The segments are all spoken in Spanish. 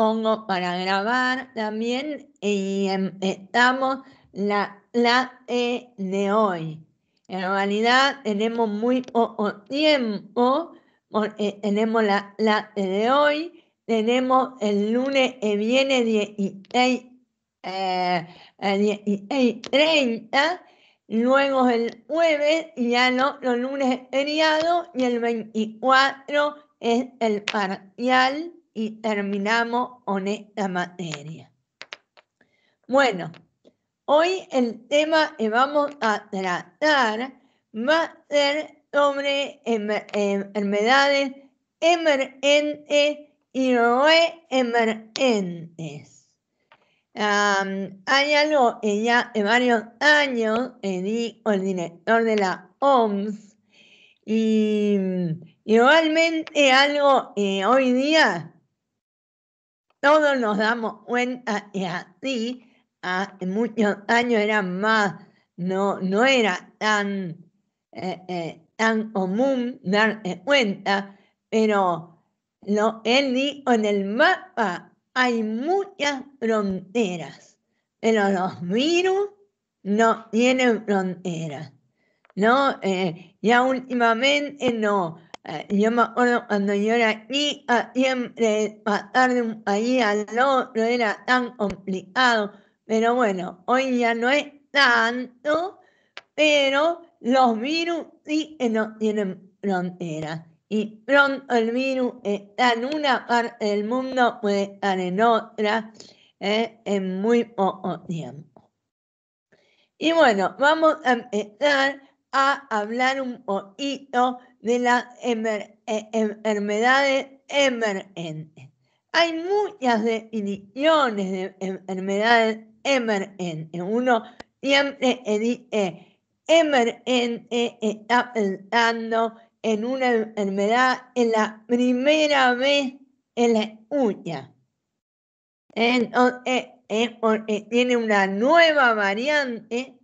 pongo para grabar también y eh, em, estamos la clase eh, de hoy. En realidad tenemos muy poco tiempo porque tenemos la clase de hoy, tenemos el lunes viene 16.30 eh, luego el jueves, y ya no, los lunes es feriado y el 24 es el parcial y terminamos con esta materia. Bueno, hoy el tema que vamos a tratar va a ser sobre eh, enfermedades emergentes y reemergentes. hay algo ya en varios años di el director de la OMS y, igualmente algo hoy día todos nos damos cuenta que así hace muchos años era más, no, no era tan, eh, eh, tan común dar cuenta, pero lo él dijo en el mapa, hay muchas fronteras, pero los virus no tienen fronteras, ¿no? Eh, ya últimamente no eh, yo me acuerdo cuando yo era a siempre pasar de un país al otro era tan complicado, pero bueno, hoy ya no es tanto, pero los virus sí que no tienen frontera Y pronto el virus está en una parte del mundo, puede estar en otra, eh, en muy poco tiempo. Y bueno, vamos a empezar a hablar un poquito de las e-, em-, enfermedades emergentes. Hay muchas definiciones de em-, enfermedades emergentes. Uno siempre dice emergente está pensando en una enfermedad en la primera vez en la uña Entonces, porque tiene una nueva variante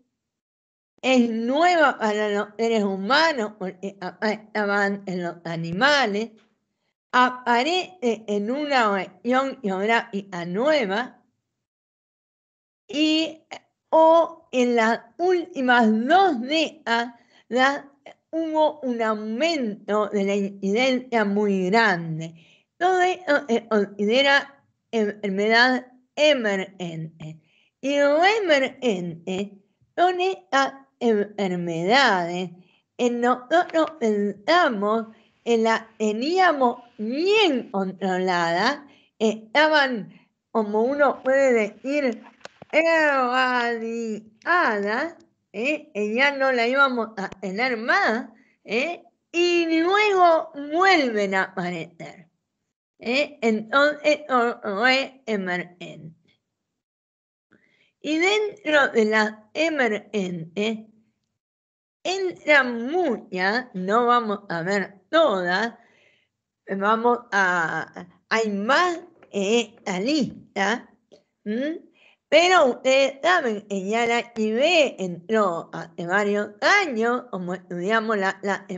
es nueva para los seres humanos porque eh, estaban en los animales, aparece en una región geográfica nueva y o en las últimas dos décadas hubo un aumento de la incidencia muy grande. Todo eh, eh, considera enfermedad emergente. Y lo emergente son estas enfermedades. en nosotros pensamos que la teníamos bien controlada, estaban, como uno puede decir, erradicadas, ¿eh? y ya no la íbamos a tener más, ¿eh? y luego vuelven a aparecer. ¿eh? Entonces, o, o, y dentro de las emergentes, entra muchas, no vamos a ver todas, vamos a, hay más que esta lista, pero ustedes saben que ya la IB entró hace varios años, como estudiamos la la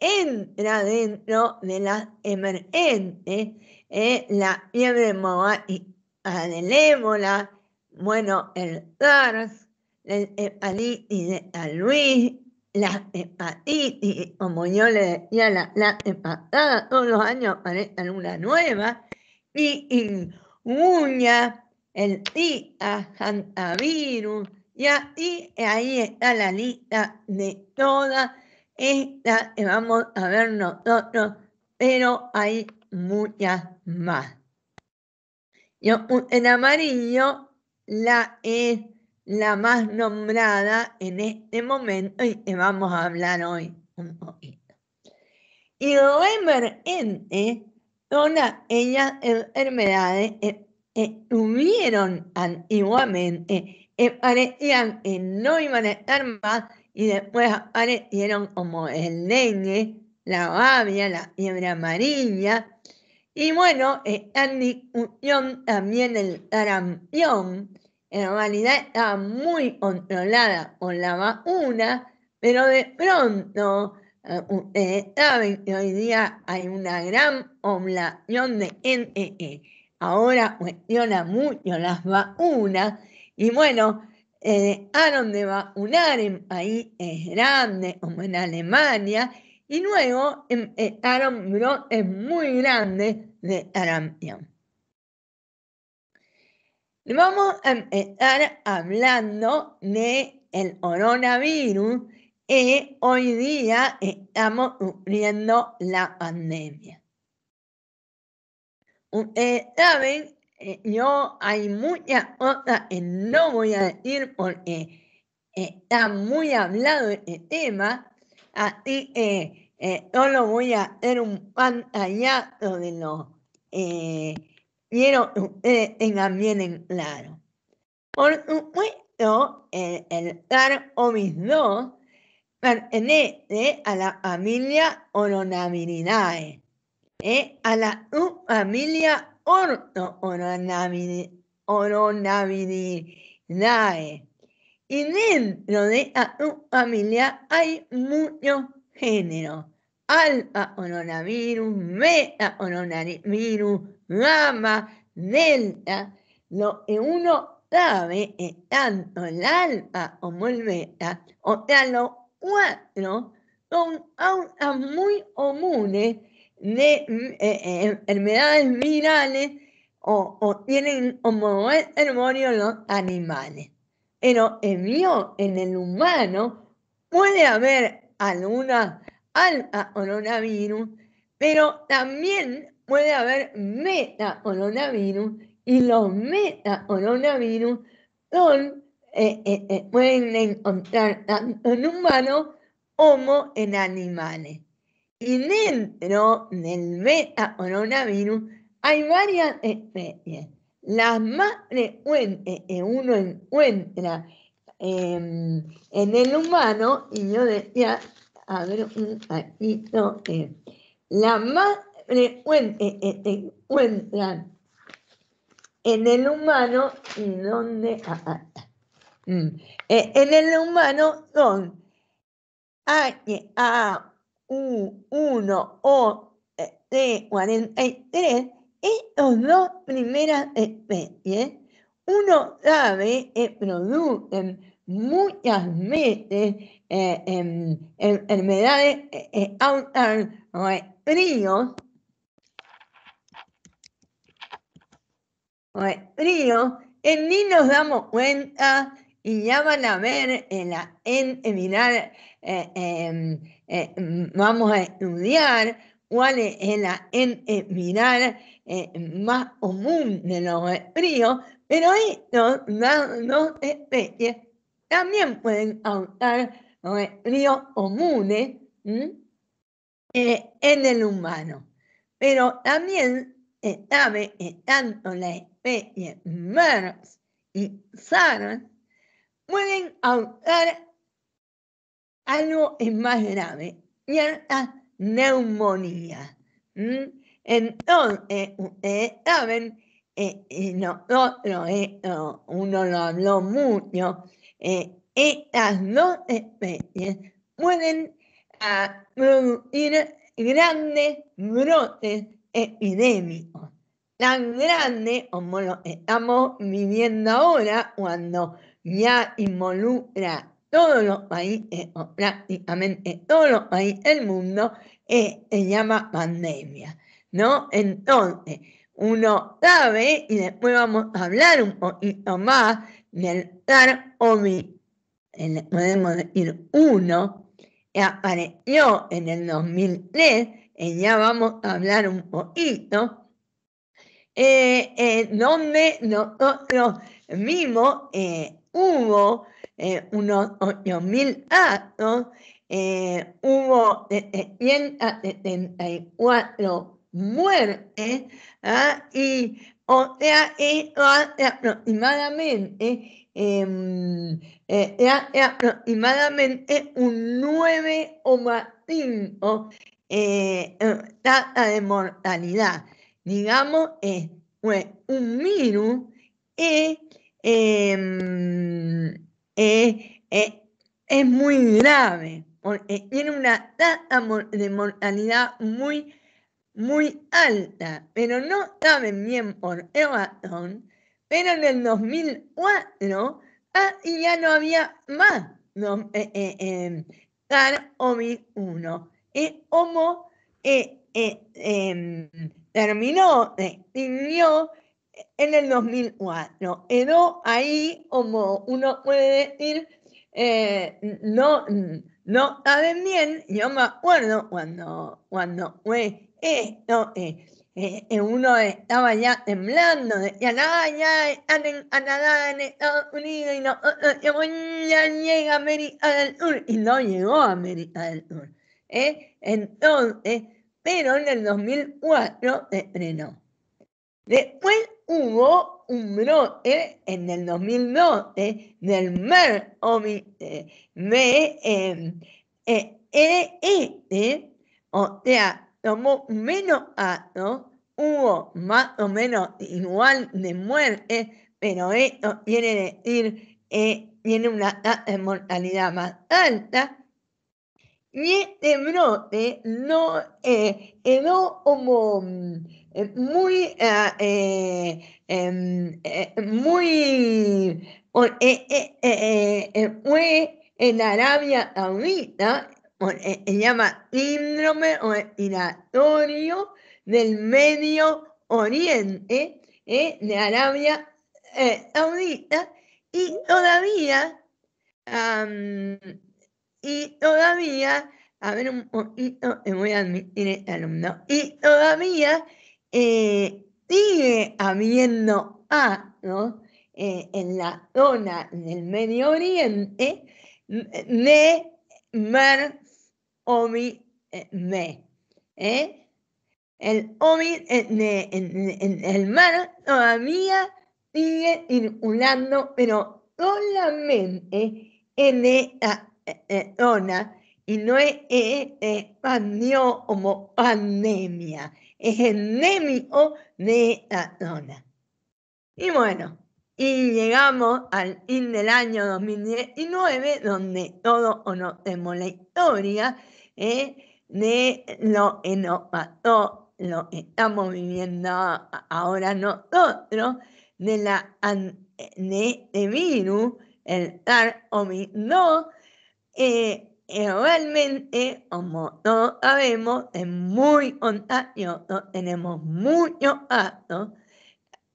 entra dentro de las emergentes, la fiebre hemorrágica Adelémola, bueno, el SARS, la eh, hepatitis de San Luis, la hepatitis, eh, como yo le decía la hepatitis, todos los años aparece una nueva, y uña, el TIA, hantavirus, y ahí, ahí está la lista de todas estas que vamos a ver nosotros, pero hay muchas más. Yo, en amarillo, la es la más nombrada en este momento y vamos a hablar hoy un poquito. Y emergente son aquellas enfermedades que eh, estuvieron eh, antiguamente, que eh, parecían que no iban a estar más y después aparecieron como el dengue, la babia, la fiebre amarilla, y bueno, eh, Andy Unión también el campeón. En realidad estaba muy controlada con la vacuna, pero de pronto eh, ustedes eh, saben que hoy día hay una gran población de NEE, ahora cuestiona mucho las vacunas. Y bueno, eh, dejaron de vacunar en países grandes como en Alemania y luego empezaron eh, es muy grande de tarampión. Vamos a em, empezar eh, hablando de el coronavirus y eh, hoy día estamos sufriendo la pandemia. Ustedes saben, yo hay muchas cosas que no voy a decir porque está muy hablado este tema, así que solo eh, voy a hacer un pantallazo de lo eh, quiero que ustedes tengan bien en claro. Por supuesto, el, el sars cov pertenece a la familia Oronaviridae, ¿eh? a la familia orto oronaviridae Y dentro de esta familia hay muchos género. Alfa coronavirus, meta coronavirus, gamma, delta. Lo que uno sabe es tanto el alfa como el beta, o sea, los cuatro son causas muy comunes de eh, eh, enfermedades virales o, tienen como los animales. Pero en el humano, puede haber aluna alfa coronavirus, pero también puede haber meta coronavirus y los meta coronavirus son, eh, eh, eh, pueden encontrar tanto en humanos como en animales. Y dentro del meta coronavirus hay varias especies. Las más frecuentes que uno encuentra en el humano, y yo decía, a ver, un poquito, eh, la más frecuente eh, eh, eh, se encuentran en el humano y donde... Ah, ah, ah. mm. en el humano son H, A, U, 1, O, T, 43. estas dos primeras especies, uno sabe que producen muchas veces eh, enfermedades eh, fríos, o frío, ni nos damos cuenta y ya van a ver en la en, mirar, eh, em, eh, vamos a estudiar cuál es la mirar más común de los fríos, pero esto no, no especies también pueden ahorrar ríos comunes eh, en el humano. Pero también se tanto la especie MERS y SARS pueden causar algo más grave, cierta neumonía. Entonces, ustedes saben, eh, nosotros, eh, uno lo habló mucho estas eh, dos especies eh, ah, eh, pueden producir ah, mm, grandes brotes epidémicos, tan grandes como lo estamos viviendo ahora cuando ya involucra todos los países, o prácticamente todos los países del mundo, se llama pandemia, ¿no? Entonces, uno sabe, y después vamos a hablar un poquito más mi altar podemos decir uno, apareció en el 2003, y ya vamos a hablar un poquito, eh, donde nosotros mismos eh, hubo eh, unos 8.000 actos, eh, hubo 774 muertes, ¿ah? y o sea, es eh, aproximadamente, eh, em, eh, eh, eh, eh, aproximadamente un o eh, tasa de mortalidad. Digamos, es pues, un virus em, es, muy grave, porque tiene una tasa de mortalidad muy muy alta, pero no saben bien por qué razón, pero en el 2004 y ya no había más no, eh, eh, em, eh, como 1 eh, em, terminó, extinguió en el 2004. Quedó ahí, como uno puede decir, eh, no, no saben bien. Yo me acuerdo cuando, cuando fue esto eh, eh, eh uno estaba ya temblando, ya ya están en Canadá, en Estados Unidos, y no eh, ya llega a América del Sur, y no llegó a América del Sur. Entonces, pero en el 2004 se estrenó. Después hubo un brote en el 2012 del MER de eh, este, o sea, tomó menos actos, hubo más o menos igual de muertes, pero esto quiere decir eh, tiene una mortalidad más alta. Y este brote no eh, quedó como eh, muy, eh, eh em, muy, fue en Arabia Saudita se eh, llama síndrome respiratorio del Medio Oriente, eh, de Arabia eh, Saudita, y todavía, y todavía, a ver un poquito, voy a admitir este alumno, y todavía sigue habiendo a en la zona del Medio Oriente de mar Omi eh, me. ¿eh? Eh, en El mar todavía sigue circulando, pero solamente en esta zona y no es, como pandemia, es endémico de esta zona. Y bueno, y llegamos al fin del año 2019, donde todos conocemos la historia de lo que nos pasó, e, lo que estamos viviendo ahora nosotros, de, este virus, el SARS-CoV-2, e, e, realmente, como todos sabemos, es muy contagioso, tenemos muchos casos,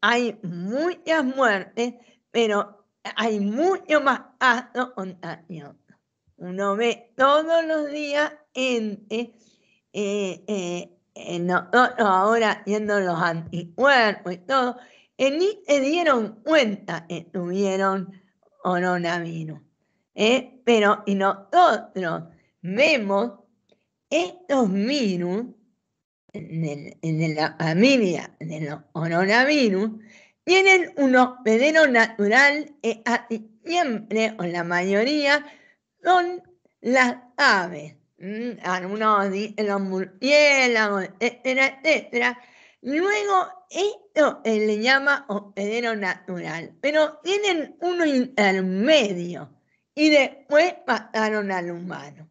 hay muchas muertes, pero hay mucho más casos contagiosos. Uno ve todos los días en, eh, eh, eh, ahora yendo los anticuerpos y todo, ni se dieron cuenta que tuvieron coronavirus. Pero y nosotros vemos estos virus en, la familia de los coronavirus, tienen un hospedero natural y siempre, o la mayoría, son las aves. Mm, algunos ah, dicen los murciélagos, e, etcétera, etcétera. Luego, esto se eh, le llama hospedero natural, pero tienen uno intermedio y después pasaron al humano.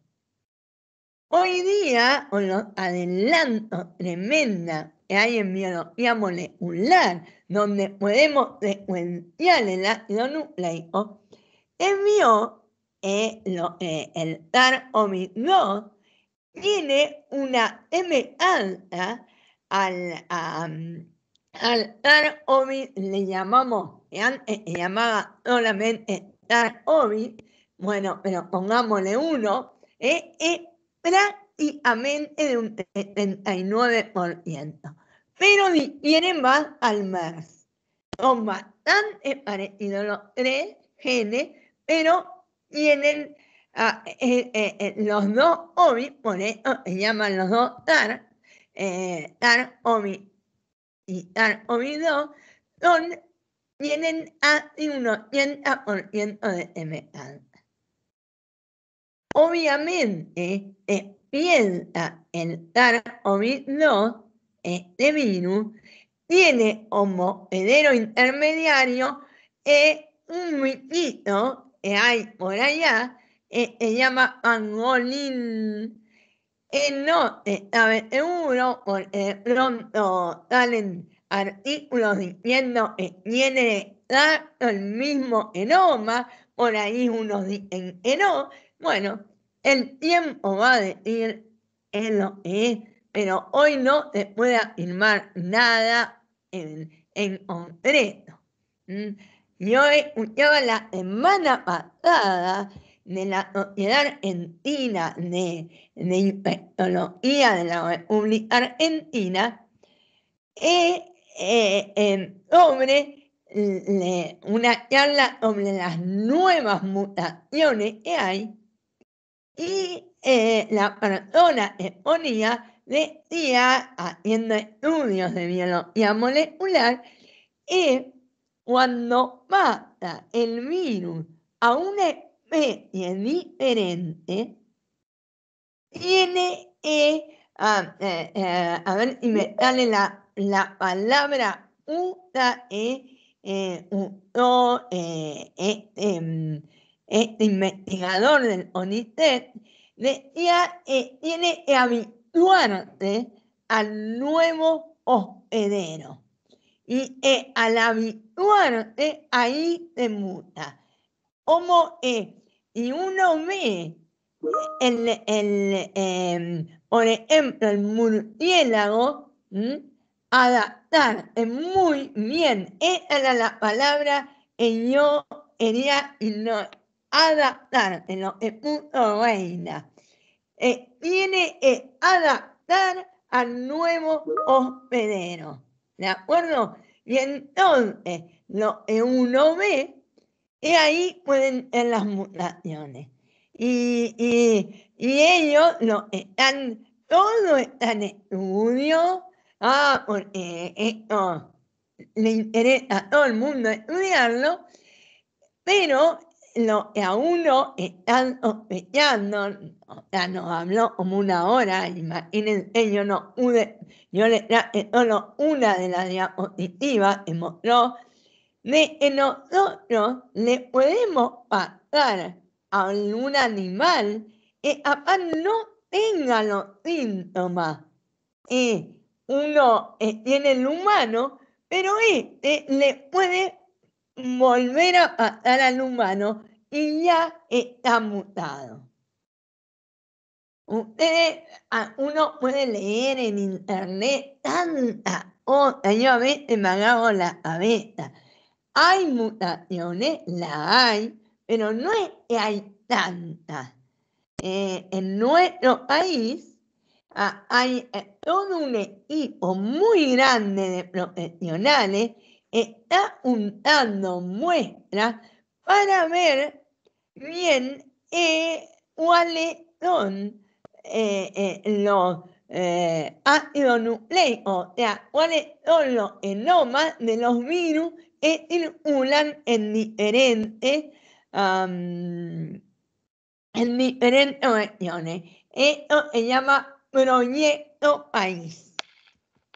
Hoy día, con los adelantos tremendos que hay en biología molecular, donde podemos secuenciar el ácido nucleico, eh, lo eh, el dar no tiene una M alta al, tar al le llamamos, antes eh, llamaba solamente dar bueno, pero pongámosle uno, ¿eh? es prácticamente de un 79%, pero tienen más al MERS. Son bastante parecidos los tres genes, pero tienen eh, eh, eh, los dos omi, por eso ah, se llaman los dos tar, tar omi y tar omi 2, tienen así un 80% de M.A. Obviamente, despierta el tar omi 2, este virus, tiene como heredero intermediario es un muñequito hay por allá, eh, se llama Angolín Y eh, no eh, sabe seguro porque de pronto salen artículos diciendo que tiene el mismo enoma, por ahí unos dicen que no. Bueno, el tiempo va a decir en lo pero hoy no te puede afirmar nada en, concreto. Yo escuchaba la semana pasada de la Sociedad Argentina de, de Infectología de la República Argentina en sobre e, una charla sobre las nuevas mutaciones que hay y eh, la persona que decía, haciendo estudios de biología molecular, que cuando mata el virus a una especie diferente, tiene que, ah, eh, eh, a, ver y me sale la, la palabra usa eh, em, este, investigador del ONICET, decía que tiene que habituarse al nuevo hospedero y e al habituarte ahí te muta. Como e y uno ve, el, el em, por ejemplo, el murciélago, adaptar adaptar muy bien, esa era la palabra que yo quería y no adaptar, en lo que punto reina. Eh, tiene que adaptar al nuevo hospedero. ¿De acuerdo? Y entonces lo uno ve, y ahí pueden ser las mutaciones. Y, ellos lo están, todo está en estudio, ah, porque esto le interesa a todo el mundo estudiarlo, pero lo que eh, a uno están eh, sospechando, ya nos eh, habló como una hora, imagínense, yo no yo le traje solo una de las diapositivas que mostró, de que nosotros le podemos pasar a algún animal que aparte no tenga los síntomas y uno tiene el humano, pero este le puede volver a pasar al humano y ya está mutado. Ustedes, uno puede leer en internet tanta o yo a veces me hago la cabeza. Hay mutaciones, la hay, pero no es que hay tantas. Eh, en nuestro país hay todo un equipo muy grande de profesionales está untando muestras para ver bien eh, cuáles son eh, eh, los ácidos nucleicos, o sea, cuáles son los enomas de los virus que circulan en diferentes, en diferentes regiones. Esto se llama proyecto país.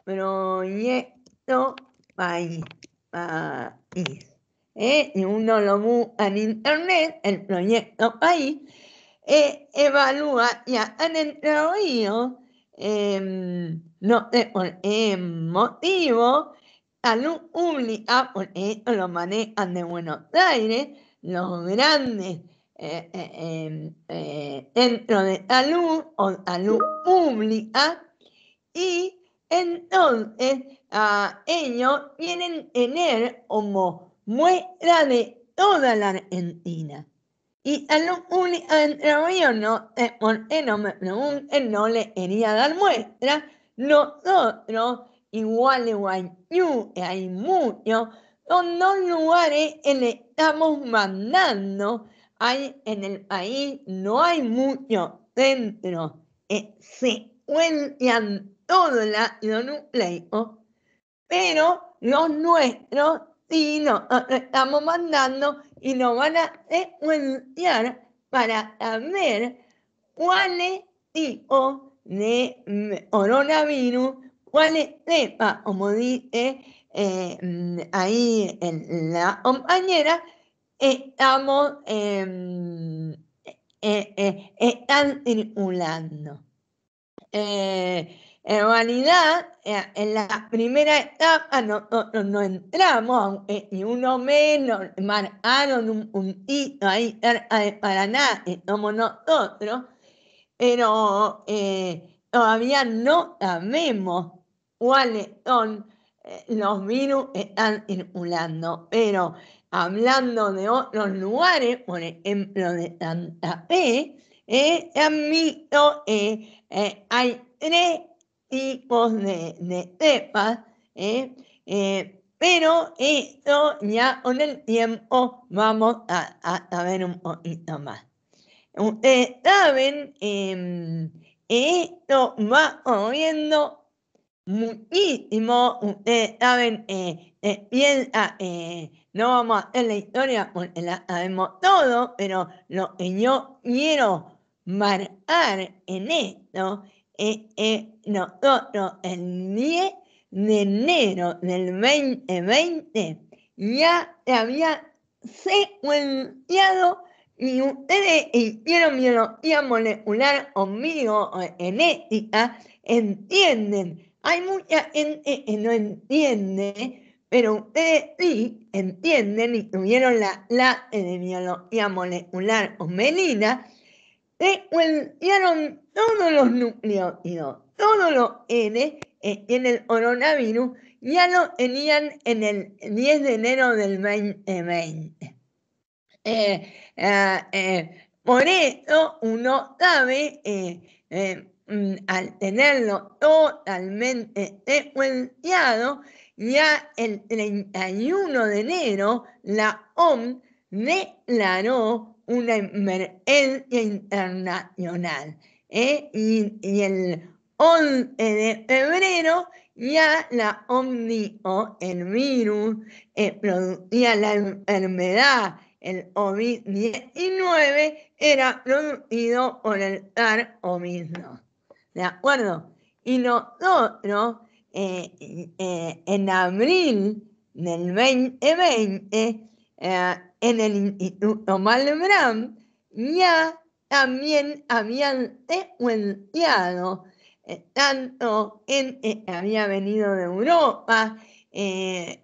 Proyecto país país. Ah, y eh, uno lo busca en internet, el proyecto país, eh, evalúa ya han entrado ellos, em, no sé por qué motivo, salud pública, porque esto lo manejan de Buenos Aires, los grandes eh, em, centros de salud o salud pública, y entonces, a ellos quieren tener como muestra de toda la Argentina. Y a los no, eh, ¿por no me No le quería dar muestra. Nosotros, igual Guayú, hay muchos, son dos lugares que le estamos mandando. Hay, en el país no hay muchos dentro eh, se todo la, lo nucleico, pero los nuestros sí nos eh, eh, estamos mandando y nos van a secuenciar para saber cuáles tipo de coronavirus, cuáles cepas, como dice eh, mm, ahí en la compañera, estamos, em, eh, están circulando. En realidad, eh, en la primera etapa nosotros no entramos, aunque ni uno menos, marcaron un puntito ahí para eh, nada nosotros, pero eh, todavía no sabemos cuáles son los virus que están circulando, pero hablando de otros lugares, por ejemplo de Santa Fe, eh, han visto que hay tres tipos de, cepas, ¿eh? Eh, pero esto ya con el tiempo vamos a, a saber un poquito más. Ustedes saben em, esto va moviendo muchísimo. Ustedes saben eh, no vamos a hacer la historia porque la sabemos todo, pero lo que yo quiero marcar en esto e, e, Nosotros el 10 de enero del 2020 ya había secuenciado y ustedes hicieron biología molecular conmigo o ética entienden. Hay mucha gente que no entiende, pero ustedes sí entienden y tuvieron la la biología molecular o menina revolvieron todos los nucleótidos, todos los N eh, en el coronavirus ya lo tenían en el 10 de enero del 2020. Eh, eh, por eso uno sabe, mm, al tenerlo totalmente secuenciado, ya el 31 de enero la OMS declaró una emergencia internacional. ¿eh? Y, el 11 de febrero ya la OMNI o el virus eh, producía la enfermedad. El COVID-19 era producido por el sars de acuerdo? Y nosotros, eh, en abril del 2020, eh, en el Instituto Malbrán, ya también habían secuenciado, eh, tanto en eh, había venido de Europa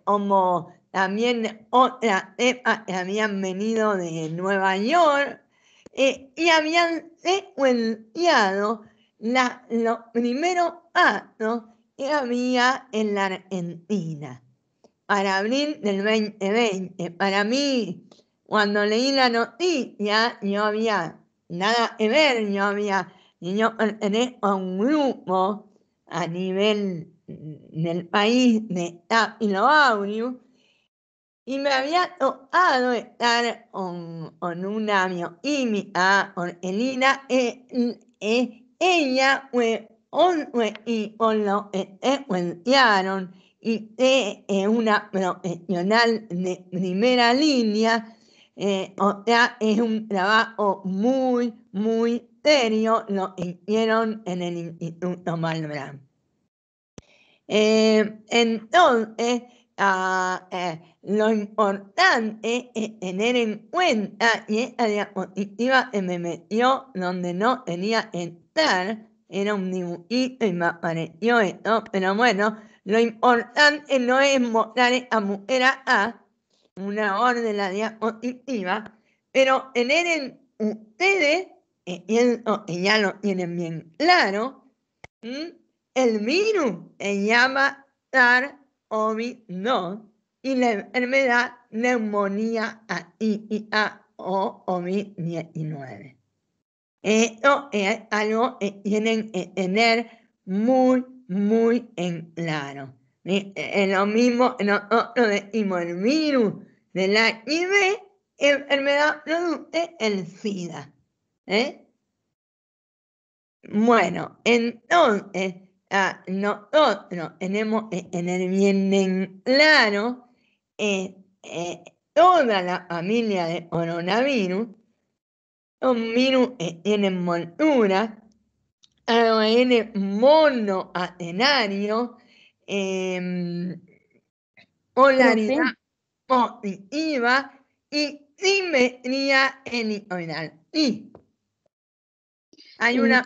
como también otra ah, habían venido de Nueva York y habían secuenciado los primeros actos que había en la Argentina para abril del 2020. Eh, para mí, cuando leí la noticia, no había nada que ver, yo había, yo pertenezco un grupo a nivel del país de Tapilo Audio, y me había tocado estar con, con una bioquímica, con Elina, eh, ella fue, y con lo que y e es una profesional de primera línea, eh, o sea, es un trabajo muy, muy serio lo hicieron en el Instituto Malbrán. Eh, entonces, ah, eh, lo importante es tener en cuenta y esta diapositiva se me metió donde no tenía que estar, era un dibujito y me apareció esto, pero bueno, lo importante no es mostrar a mujer a una orden la diapositiva, pero tener en ustedes, y ya lo tienen bien claro, el virus se llama SARS-CoV-2 y la enfermedad neumonía a IIA o COVID-19. Esto es algo que tienen que tener muy muy en claro. En lo mismo, nosotros decimos el virus del HIV, enfermedad produce el SIDA. Bueno, entonces nosotros tenemos en el bien en claro toda la familia de coronavirus, los virus tienen montura, AON monoatenario, eh, em, polaridad positiva y simetría helicoidal. Y hay una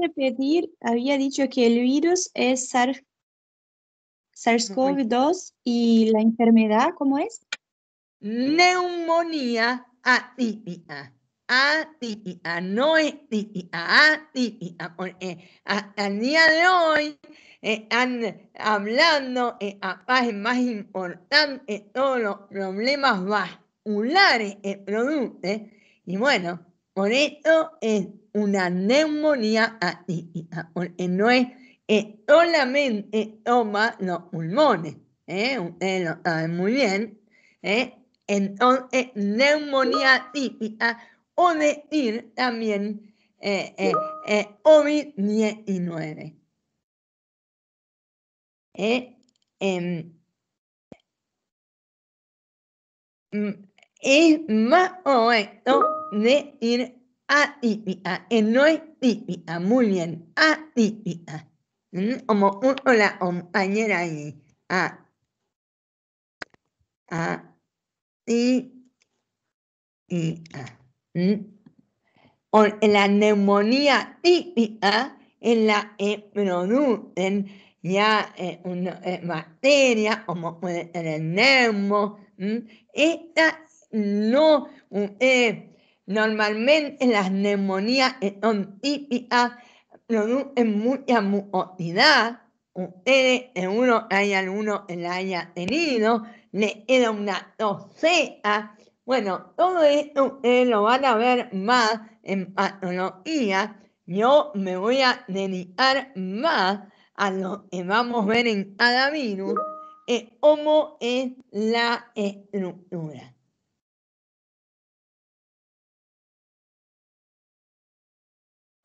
repetir? Había dicho que el virus es SARS-CoV-2 y la enfermedad, ¿cómo es? Neumonía atípica a ti y a no ti y a ti y eh, a al día de hoy están eh, hablando eh, a es más importante todos los problemas vasculares que produce y bueno por esto es una neumonía a porque no es solamente toma los pulmones ustedes lo saben muy bien entonces neumonía típica de ir también eh, eh, eh, ovid 19. es más correcto de ir atípica, que no es típica, muy bien, atípica. ¿Mm? Como la compañera ahí, a, a, y, y, a. ¿Mm? en la neumonía típica, en la que producen ya e, una materia e, como puede el neumo, esta no, e, normalmente las neumonías son típicas producen mucha mucosidad. Ustedes, hay alguno que la haya tenido, le queda una tos bueno, todo esto lo van a ver más en patología. Yo me voy a dedicar más a lo que vamos a ver en cada virus, eh, cómo es la estructura.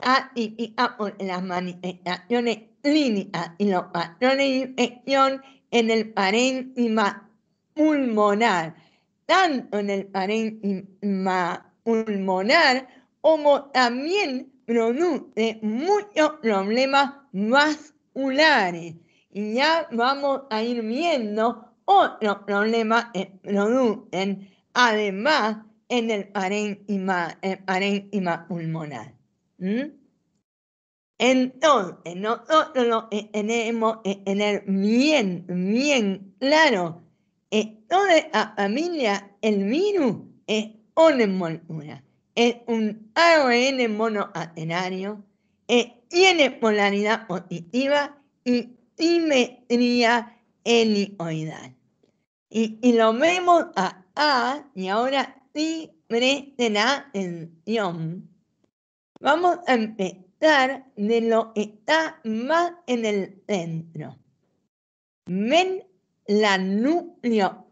Ah, y, ah, las manifestaciones clínicas y los patrones de infección en el parénquima pulmonar tanto en el parénquima pulmonar como también produce muchos problemas vasculares. Y ya vamos a ir viendo otros problemas que producen además en el parénquima, pulmonar. ¿Mm? Entonces, nosotros lo que tenemos que tener bien, bien claro toda la familia el virus es una es un AON monoatenario, tiene polaridad positiva y simetría helicoidal. Y, lo vemos a A y ahora sí presten atención. Vamos a empezar de lo que está más en el centro. men la núcleo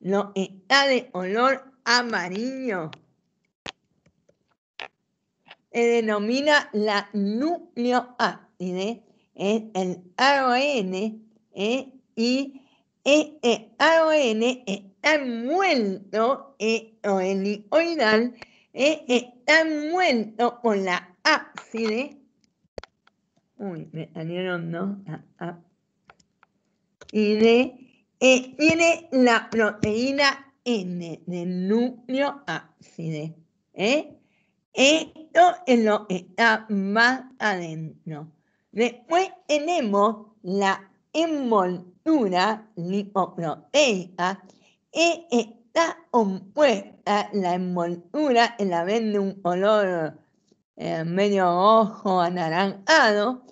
no está de olor amarillo. Se denomina la núcleo es el AON, y e, este AON está muerto, e, o helicoidal, está e muerto con la ábside. Uy, me salieron, ¿no? y de, tiene eh, la proteína N del núcleo ácido. ¿eh? Esto es lo que está más adentro. Después tenemos la envoltura lipoproteica y está compuesta la envoltura en la vez de un color eh, medio ojo anaranjado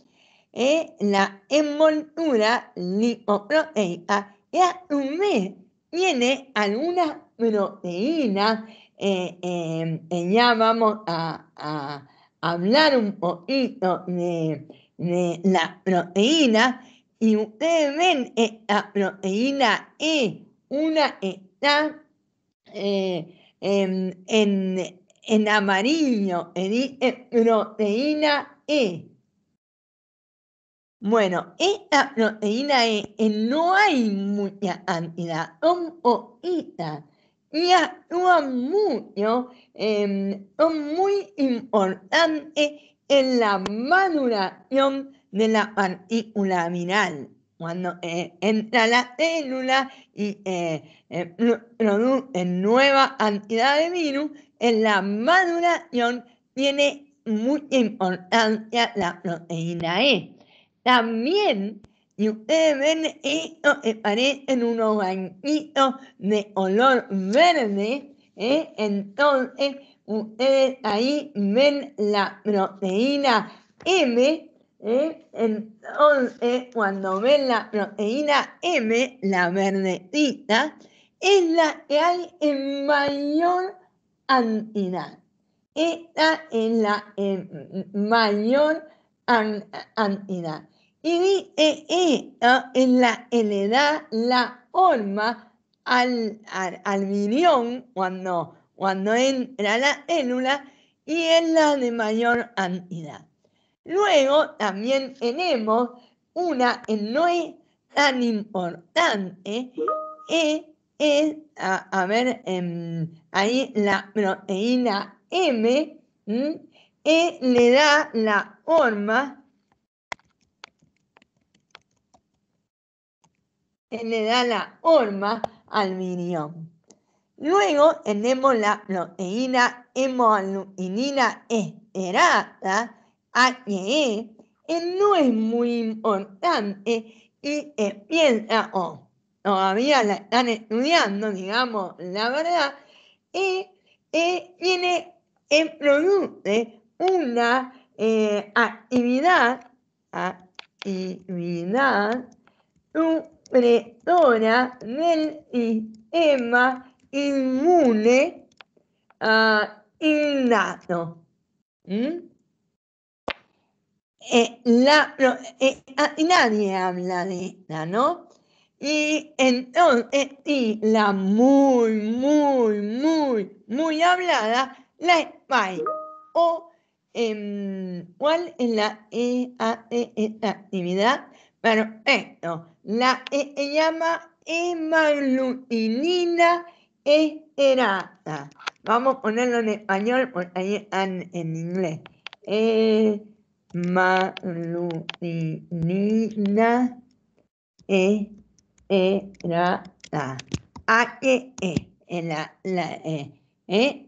eh, la envoltura lipoproteica que a tiene alguna proteína eh, em, eh, ya vamos a, hablar un poquito de, de la proteína, y ustedes ven la proteína E, una está en, eh, em, en, en amarillo, en, en proteína E. Bueno, esta proteína E, no hay mucha cantidad, son poquitas y actúan mucho, son muy importantes en la maduración de la partícula viral. Cuando eh, entra la célula y eh, eh, produce nueva cantidad de virus, en la maduración tiene mucha importancia la proteína E. También y ustedes ven esto, que eh, en unos banquitos de color verde, ¿eh? entonces ustedes ahí ven la proteína M, ¿eh? entonces cuando ven la proteína M, la verdecita, es la que hay en mayor cantidad. Esta es la mayor cantidad. Y ah, en la le da la forma al, al, virión cuando, cuando entra la célula y es la de mayor cantidad. Luego también tenemos una que no es tan importante, es, a, ver, em, ahí la proteína M, E le da la forma le da la forma al mirión. Luego tenemos la proteína hemoglobinina esterata, HE, que no es muy importante y es piensa, o todavía la están estudiando, digamos, la verdad, y, tiene, produce una eh, actividad, actividad, un creadora del sistema inmune a innato. ¿Mm? Eh, la, eh, nadie habla de esta, ¿no? Y entonces, eh, y la muy, muy, muy, muy hablada, la spy. O, em, ¿cuál es la, la e e e actividad bueno, esto, La e, se llama hemagglutinina erata. Vamos a ponerlo en español porque ahí están en inglés. A e e la, la E. ¿eh?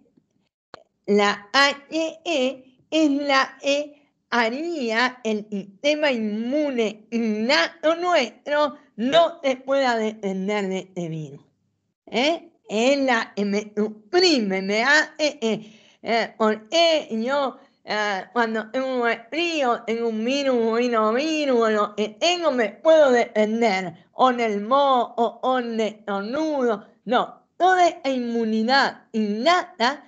La e, e es la E haría el sistema inmune innato nuestro no te pueda depender de este virus. ¿Eh? Es la que me suprime, me hace, eh, yo eh, eh, cuando tengo un frío, tengo un virus, un virus, lo que tengo me puedo defender, o en el moho, o en el nudo, no, toda esa inmunidad innata,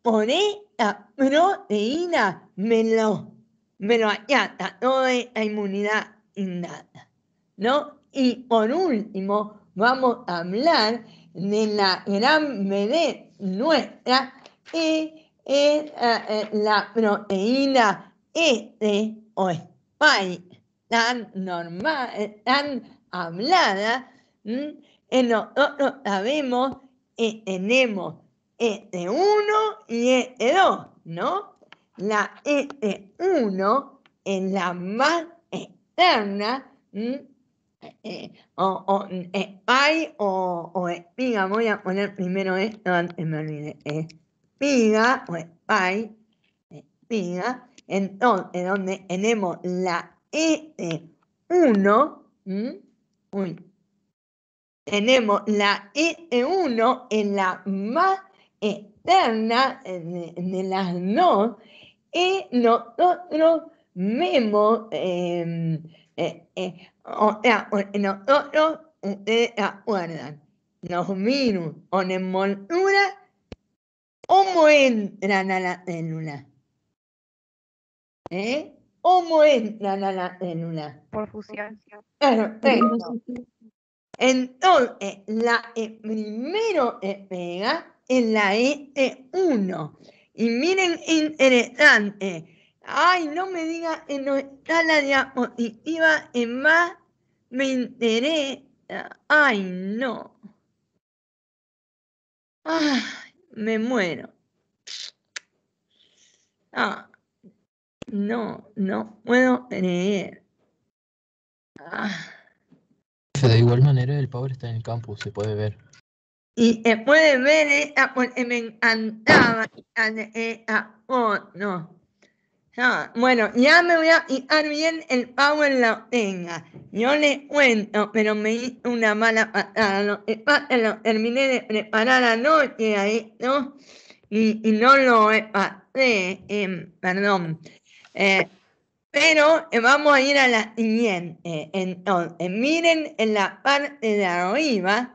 por eso la ah, proteína me lo, me lo hay toda la inmunidad nada, ¿no? Y por último, vamos a hablar de la gran bebé nuestra, que es eh, eh, la proteína e este o tan normal, eh, tan hablada, nosotros sabemos que tenemos de 1 y de 2 ¿no? La e 1 en la más externa, eh, eh, o, o, mm, o espiga, voy a poner primero esto antes me olvidé, espiga o pay, espiga, entonces donde tenemos la e 1 tenemos la e 1 en la más externa de las no, y nosotros mismos, em, eh, eh, o sea, nosotros, ustedes acuerdan, los virus o la envoltura, ¿cómo entran a la célula? ¿Eh? ¿Cómo entran a la célula? Por fusión. Entonces, la primero que pega en la e 1 Y miren, interesante. Ay, no me diga en eh, no la diapositiva en más. Me interesa. Ay, no. me muero. Ah, no, no puedo creer. Ah. De igual manera, el pobre está en el campus, se puede ver. Y después ver esta, eh, ah, porque eh, me encantaba esta eh, ah, oh, bueno, ya me voy a quitar bien el pavo en la tenga. Yo le cuento, pero me hice una mala patada. Lo, terminé de preparar anoche a esto y, y no lo pasé, em, perdón. pero vamos a ir a la siguiente. Entonces, miren en la parte de arriba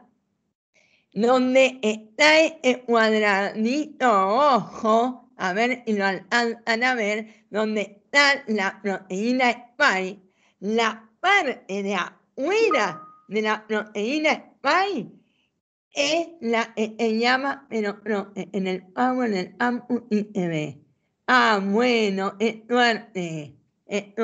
donde está el cuadradito ojo, a ver si lo alcanzan a ver, donde está la proteína spike, la parte de afuera de la proteína spike es la que se llama pero, no, en el pago en el AMU e Ah, bueno, es tu es tu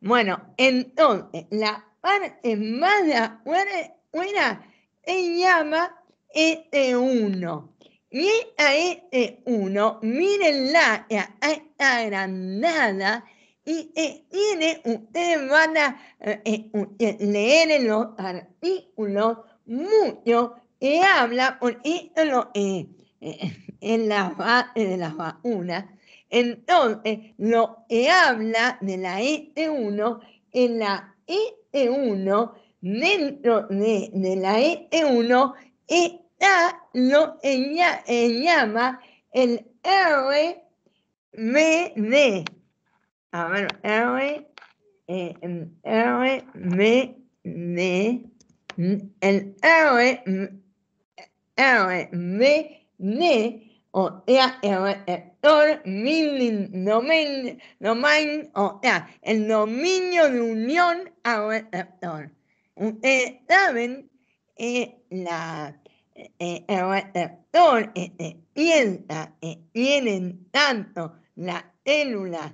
Bueno, entonces, la parte más de afuera se llama ET1. Y e a ET1, mírenla, eh, eh, agrandada, y eh, tiene, ustedes van a leer en los artículos mucho que habla, por esto lo en la de las vacunas. Entonces, lo que habla de la ET1, en la e 1 dentro de, la E1 está e, lo E llama el RMD. A ver, R, El R, o sea, el o e, el dominio de unión al Ustedes saben que eh, la, eh, eh, eh piensa que tienen tanto la células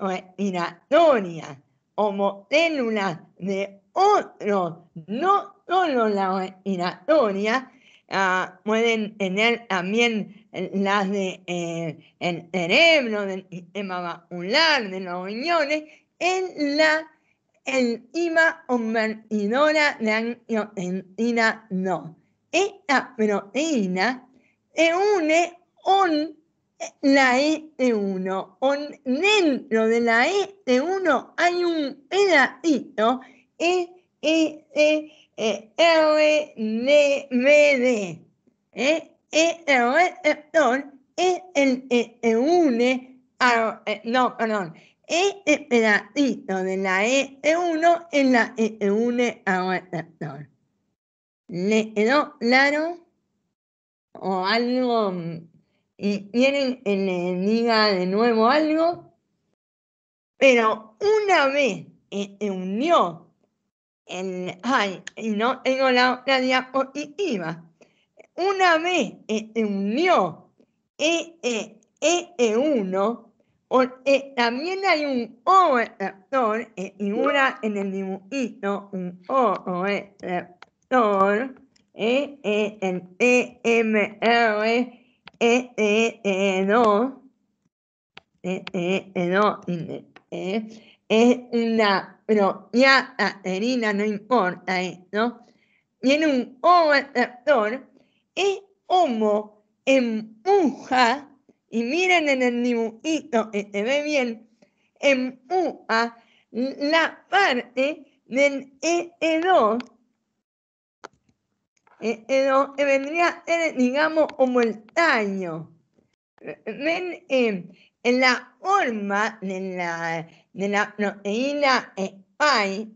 respiratorias como células de otros, no solo la respiratorias, ah, pueden tener también las de el cerebro, del sistema vascular, de los riñones, en la en ima ommen inona nan en ina no. Esta proteína se une con la E 1 On, dentro de la E 1 hay un pedacito E, E, E, e R, N, M, E, e e e e e e une a, no, perdón, e pedacito de la E1 en la E1 e, e e, aguantador. ¿Le quedó claro? ¿O algo? Mm, y ¿Quieren que le diga de nuevo algo? Pero una vez se unió el... Ay, no tengo la otra diapositiva. Una vez se unió e 1 eh, también hay un O receptor eh, eh, figura en el dibujito, un O receptor, e, e no. E, e e e 2 e, e e es una propia aterina, no importa esto, tiene un O receptor, es como empuja y miren en el dibujito que eh, se ve bien, en UA, la parte del e 2 e 2 e e eh, vendría a eh, digamos, como el tallo. Ven en la forma de la, de la proteína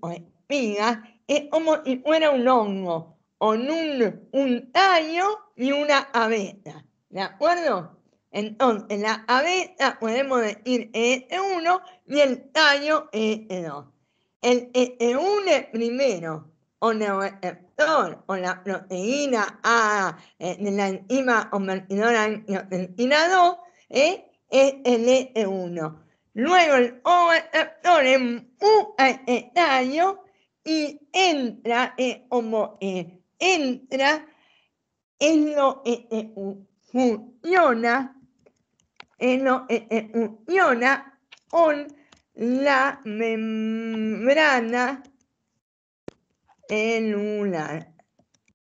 o espiga, es como si fuera un hongo, o un, un tallo y una abeta. ¿De acuerdo? Entonces, la cabeza podemos decir e 1 e y el tallo e 2 e El e 1 e primero, o receptor, o la proteína A eh, de la enzima convertidora en 2, es el e 1 Luego el O-receptor empuja tallo y entra, es como entra, lo e funciona e, e, uniona con la membrana celular.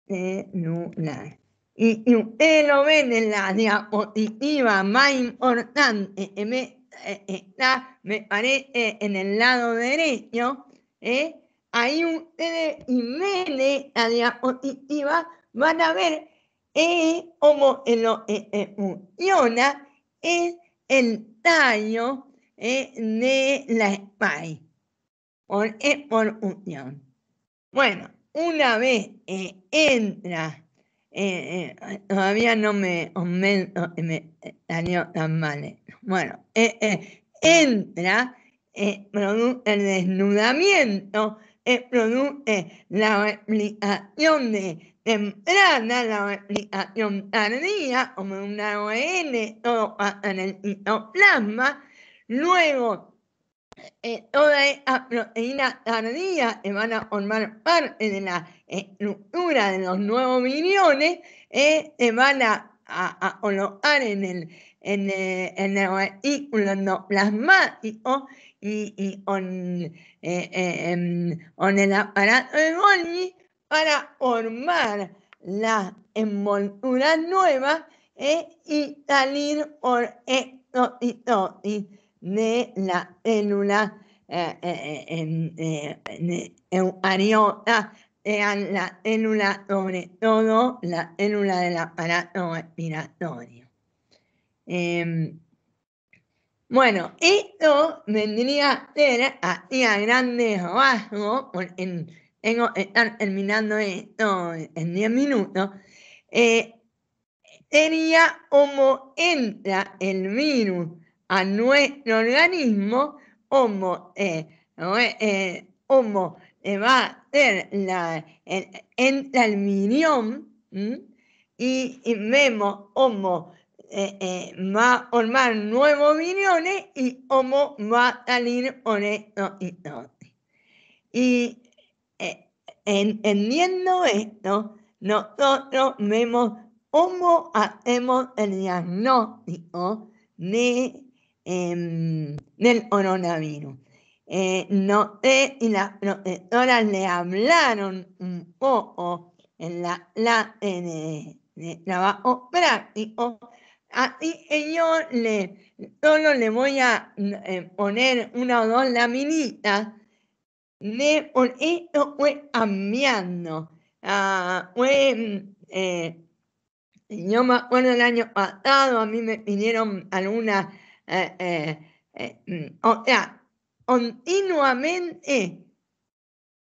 celular. Y e, lo ven en la diapositiva más importante em, me, me parece, en el lado derecho, ¿eh? ahí ustedes y ven la diapositiva van a ver eh, cómo eh, lo, funciona es el tallo eh, de la espalda por, por unión. Bueno, una vez eh, entra, eh, todavía no me aumento, me salió tan mal. Bueno, entra, produce el desnudamiento, produce la aplicación de temprana la aplicación tardía como una todo en el plasma. Luego, toda eh, ah, esa proteína tardía que van a formar parte de la estructura de los nuevos millones eh, se van a, colocar en el, en, eh, endoplasmático y, en con eh, em, el aparato de Golgi para formar la envoltura nueva ¿eh? y salir por esto y de la célula eh, eh, eucariota, sean la célula, sobre todo la célula del aparato respiratorio. Em, bueno, esto vendría a ser aquí a grandes abajo en tengo que ah, terminando esto en 10 minutos, eh, tenía como entra el virus a nuestro organismo, como, eh, eh, como va a ser la, el, entra el y, vemos como va a formar nuevos millones y cómo va a salir con esto y todo. Y eh, entendiendo esto, nosotros vemos cómo hacemos el diagnóstico de, em, del coronavirus. Eh, no sé eh, si las profesoras le hablaron un poco en la trabajo práctico, así que yo le, solo le voy a poner una o dos laminitas ne on e yo me acuerdo el año pasado, a mí me vinieron alguna, eh, eh, eh, mm, o sea, continuamente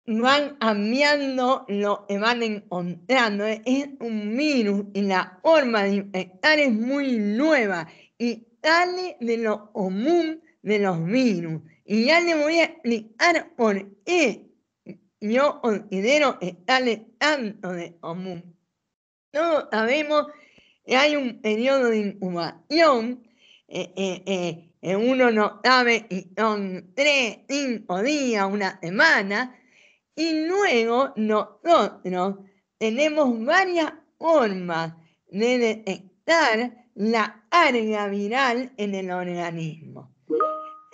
van cambiando lo que van encontrando. Es un virus y la forma de infectar es muy nueva y sale de lo común de los virus voy a explicar por qué e, yo considero estar tanto e de común. Todos sabemos que hay un periodo de incubación, en e, uno no sabe y son tres, cinco días, una semana, y luego nosotros tenemos varias formas de detectar la carga viral en el organismo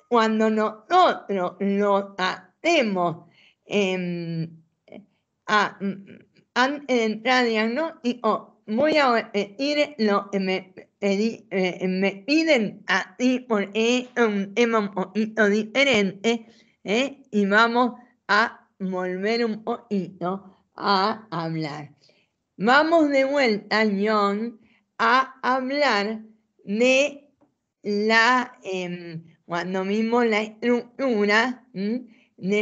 cuando nosotros lo hacemos eh, a, a entrar diagnóstico, voy a ir lo que me, eh, me piden así porque es um, un tema un poquito diferente ¿eh? y vamos a volver un poquito a hablar. Vamos de vuelta, John, a hablar de la... Em, cuando mismo la estructura de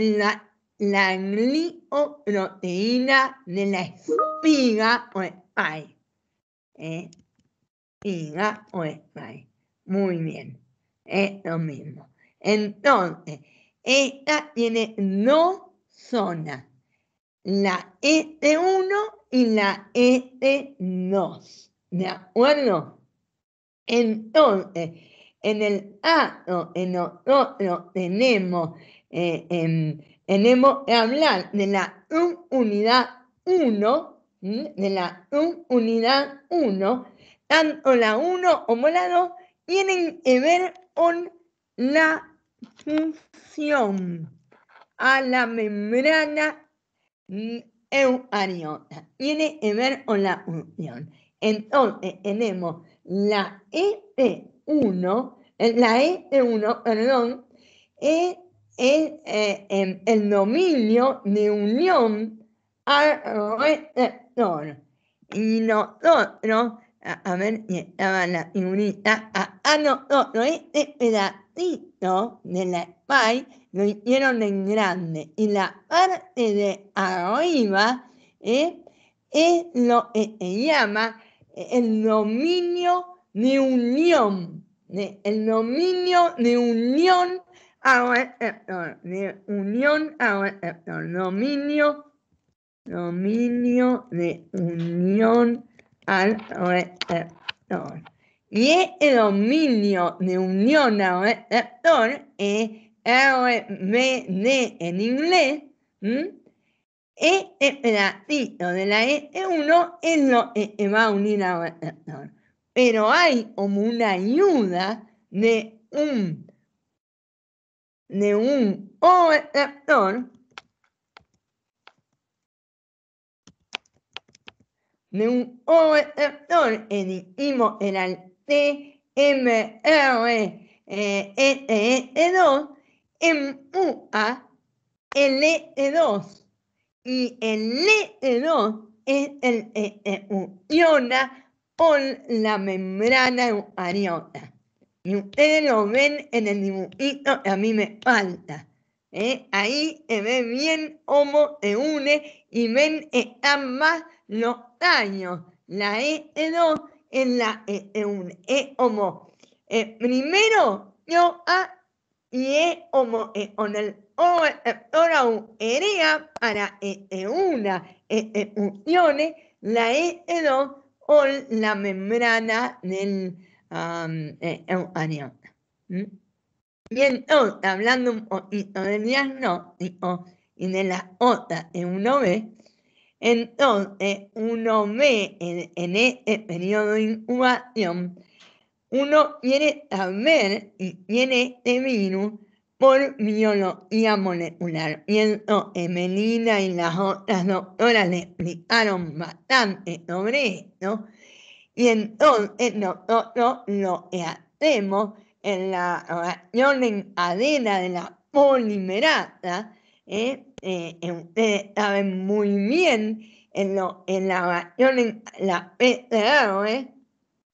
la glioproteína de la espiga o pues, spike. Eh, espiga o pues, spike. Muy bien. Es lo mismo. Entonces, esta tiene dos zonas. La S1 e y la e S2. ¿De acuerdo? Entonces, en el A, no, nosotros tenemos, eh, tenemos que hablar de la unidad 1, de la unidad 1, tanto la 1 como la 2 tienen que ver con la función a la membrana eucariota. Tiene que ver con la función. Entonces tenemos la E 1 e la E1, perdón, es el, dominio de unión al receptor. Y nosotros, a, ver si estaba la figurita, a, a nosotros este pedacito de la spy lo hicieron en grande. Y la parte de arriba es ¿eh? e, lo que se llama e, el dominio ni unión, el dominio, de unión, a de eh, eh, unión, a dominio, eh, dominio de unión al receptor. Y el dominio de unión al receptor es RBD en inglés. este pedacito de la E1 es lo que e, e, va a unir al receptor pero hay como una ayuda de un, de un receptor de un orador, en el m E2, UA L2, y el L2 e es el que con la membrana eucariota. Y ustedes lo ven en el dibujito que a mí me falta. ¿eh? Ahí se ve bien cómo se une y ven están más los daños. La E2 es la E1. E como eh, primero yo A y E como eh, con el O para E1 e, e, la E2 o la membrana del um, y ¿Mm? entonces, hablando un poquito del diagnóstico y de las otras que uno ve, entonces uno ve en, en este periodo de incubación, uno quiere saber y tiene este virus por biología molecular, y emelina Melina y las otras doctoras le explicaron bastante sobre esto, y entonces nosotros lo hacemos en la en cadena de la polimerata, ¿eh? Eh, ustedes saben muy bien en, lo, en la en la PCR, ¿eh?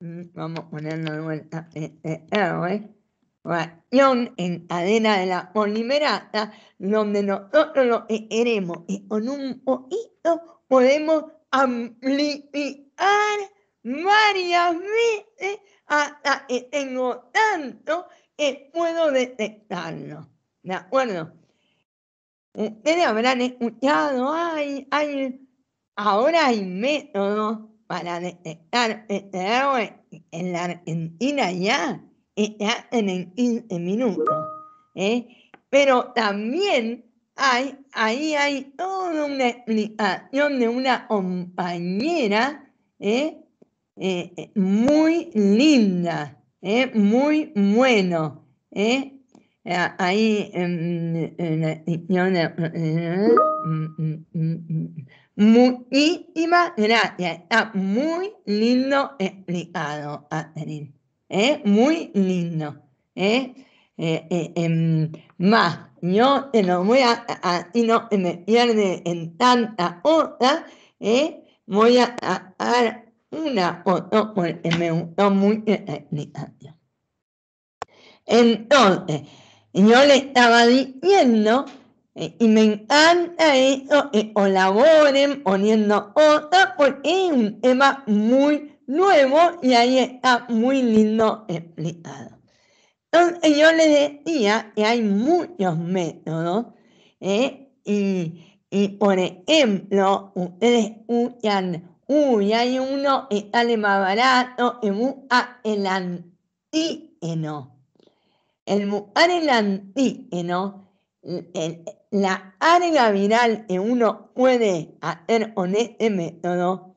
mm, vamos a ponerlo de vuelta, PCR, en cadena de la polimerata donde nosotros lo que queremos con un poquito podemos amplificar varias veces hasta que tengo tanto que puedo detectarlo. ¿De acuerdo? Ustedes habrán escuchado, hay, hay, ahora hay métodos para detectar este en la Argentina ya en, en, en minutos. Pero también hay, ahí hay toda una explicación de una compañera ¿eh? muy linda, muy bueno. Ahí muchísimas gracias. Está muy lindo explicado, ¿eh? muy lindo. ¿eh? Eh, em, más, yo te lo voy a, a, no me pierde en tanta otras voy a, a, dar una foto porque me gustó muy ah, Entonces, yo le estaba diciendo y me encanta esto que colaboren poniendo otra porque es un tema muy nuevo y ahí está muy lindo explicado. Entonces yo les decía que hay muchos métodos ¿eh? y, por ejemplo ustedes uy, hay uno que sale más barato que el antígeno. El buscar el antígeno, la carga viral que uno puede hacer con este método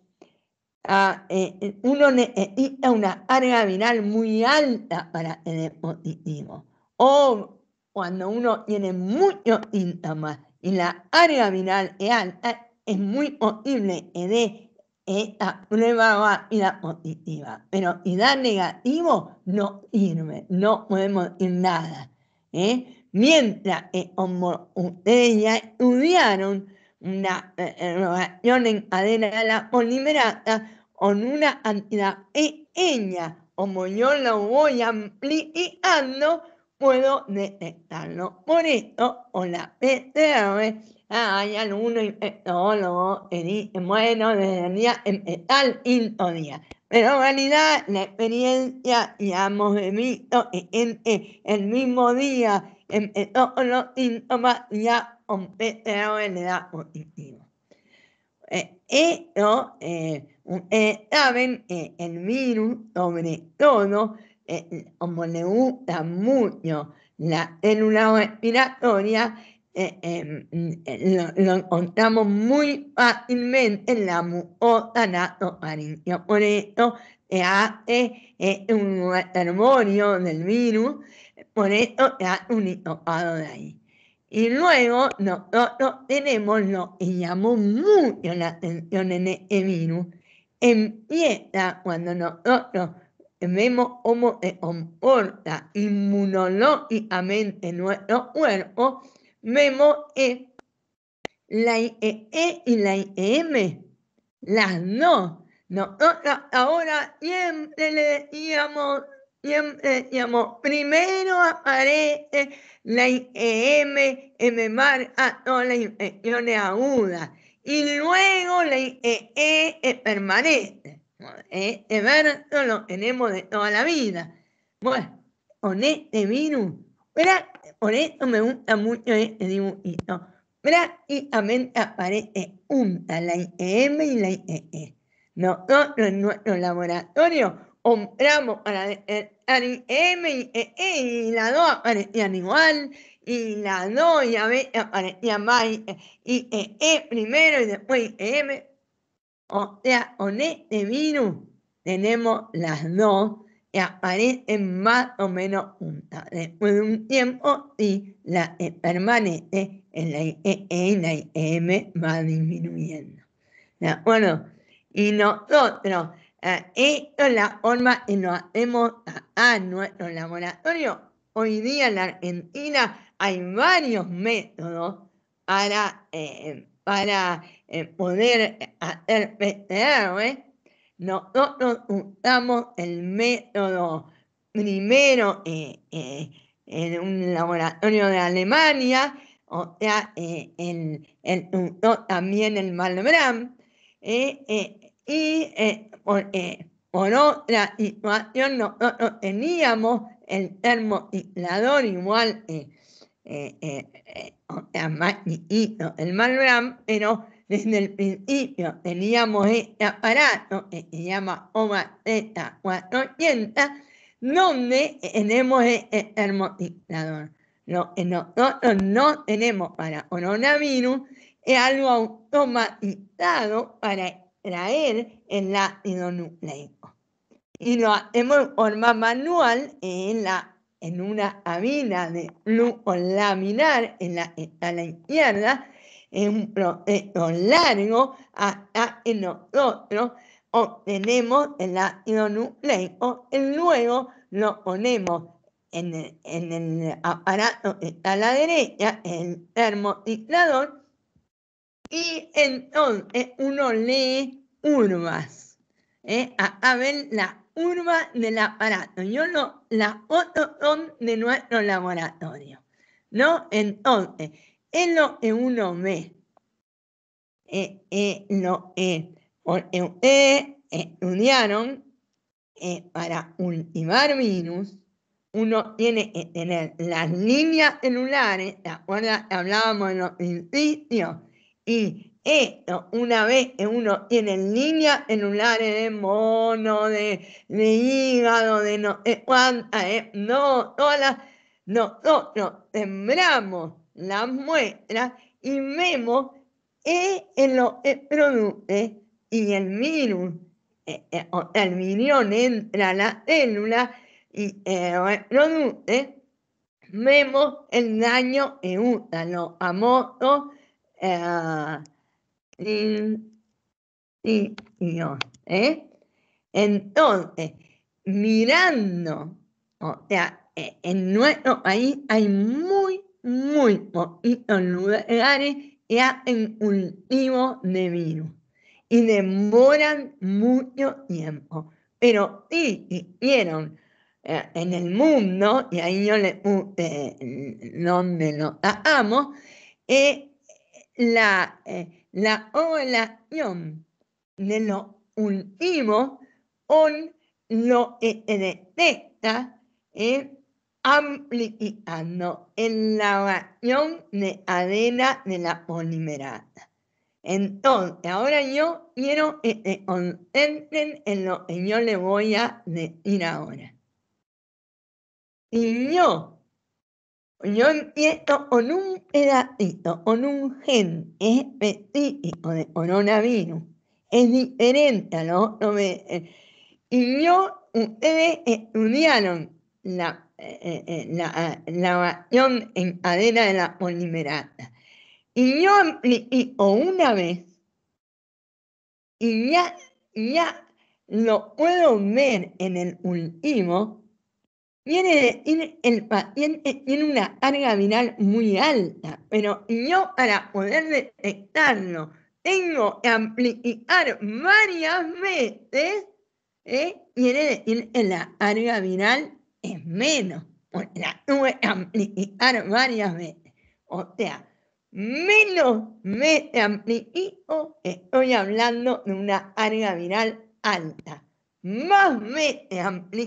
eh, eh, uno necesita eh, una área viral muy alta para el positivo. O cuando uno tiene muchos síntomas y la carga viral es alta, es muy posible que esta prueba rápida positiva. Pero si da negativo, no sirve, no podemos ir nada. Mientras que ustedes ya estudiaron, una eh, eh, reacción en cadena de la polimerasa con una cantidad pequeña, como yo lo voy ampliando, puedo detectarlo. Por esto, con la PCR, hay algunos infectólogos que dicen, bueno, debería empezar quinto día. Pero en realidad, la experiencia ya hemos visto que en el mismo día en todos los síntomas ya un la edad positivo. positiva esto saben el virus, sobre todo, como le gusta mucho la célula respiratoria, e, em, e, lo, encontramos muy fácilmente en la mucosa natofaringea. E, por esto se hace un termonio del virus, por esto se hace un hisopado de ahí. Y luego nosotros tenemos lo que llamó mucho la atención en este virus. Empieza cuando nosotros vemos cómo se comporta inmunológicamente nuestro cuerpo, vemos que la IEE e y la IEM, las dos, nosotros ahora siempre le decíamos Llamó. Em, eh, primero aparece eh, la IEM eh, en marca ah, todas las infecciones agudas y luego la IEE e permanece. Este e, verso lo tenemos de toda la vida. Bueno, con este virus, por eso me gusta mucho este dibujito. Prácticamente aparece junta la IEM y la IEE. E. Nosotros en nuestro laboratorio compramos para Em, e, y la do y igual, y la do y a más, y e, e, e primero y después m. O sea, con este virus tenemos las dos que aparecen más o menos juntas. Después de un tiempo, y la eh, permanece en la E y la m va disminuyendo. ¿De acuerdo? Y nosotros esto ah, es eh, la forma ah, ah, en nos hacemos a nuestro laboratorio. Hoy día en la Argentina hay varios métodos para, eh, para eh, poder hacer PCR. Nosotros usamos el método primero en un laboratorio de Alemania, o sea, el, también el Malbram y por otra situación nosotros teníamos el termoinflador igual eh, eh, eh, el Malbram, pero desde el principio teníamos este aparato que se llama OMA 400 donde tenemos este termoticlador. Lo que nosotros no tenemos para coronavirus es algo automatizado para traer en la nucleico. Y lo hacemos en forma manual en, la, en una amina de flujo laminar en la, a la izquierda, en un proceso largo hasta que nosotros obtenemos el ácido nucleico luego lo ponemos en el, aparato que está a la derecha, el termociclador, y entonces eh, uno lee urbas eh, a Acá ven las urba del aparato. Yo no, las otras son de nuestro laboratorio. ¿No? Entonces, es lo que uno ve. Eh, eh lo que porque estudiaron para ultimar virus, uno tiene que tener las líneas celulares, ¿te acuerdas? Hablábamos en los principios y esto, una vez uno tiene líneas línea, en un área de mono, de, hígado, de no eh, cuánta, eh, no, todas nosotros sembramos las muestras y vemos eh, en lo que produce y el virus, el virus entra a la célula y produce, vemos el daño que usa los famosos eh, ¿eh? Entonces, mirando, o sea, eh, en nuestro país hay muy, muy poquitos lugares que hacen cultivo de virus y demoran mucho tiempo. Pero sí hicieron en el mundo, y ahí yo le puse donde lo amo, eh, la, eh, la de lo último con lo detecta es ¿eh? amplificando en la de adena de la polimerada Entonces, ahora yo quiero que se concentren en lo que yo le voy a decir ahora. Y yo yo empiezo con un pedacito, con un gen específico de coronavirus. Es diferente ¿no? los Y yo, ustedes estudiaron la, eh, eh, eh, la, la en cadena de la polimerata. Y yo amplifico una vez y ya, ya lo puedo ver en el último viene en, el paciente tiene una carga viral muy alta, pero yo para poder detectarlo tengo que amplificar varias veces ¿eh? quiere decir que la carga viral es menos, porque la tuve que amplificar varias veces. O sea, menos me amplifico, estoy hablando de una carga viral alta más me amplió,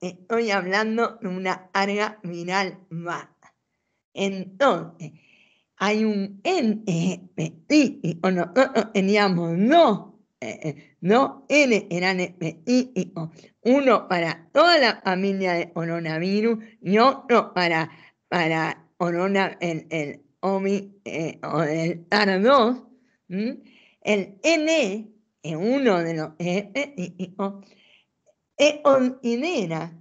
estoy hablando de una carga viral más. Entonces, hay un ente específico, eh, no? teníamos eh, eh, dos, eh, no N eran o uno para toda la familia de coronavirus y otro para, para el, el OMI o el TAR2. El N es uno de los es eh, considera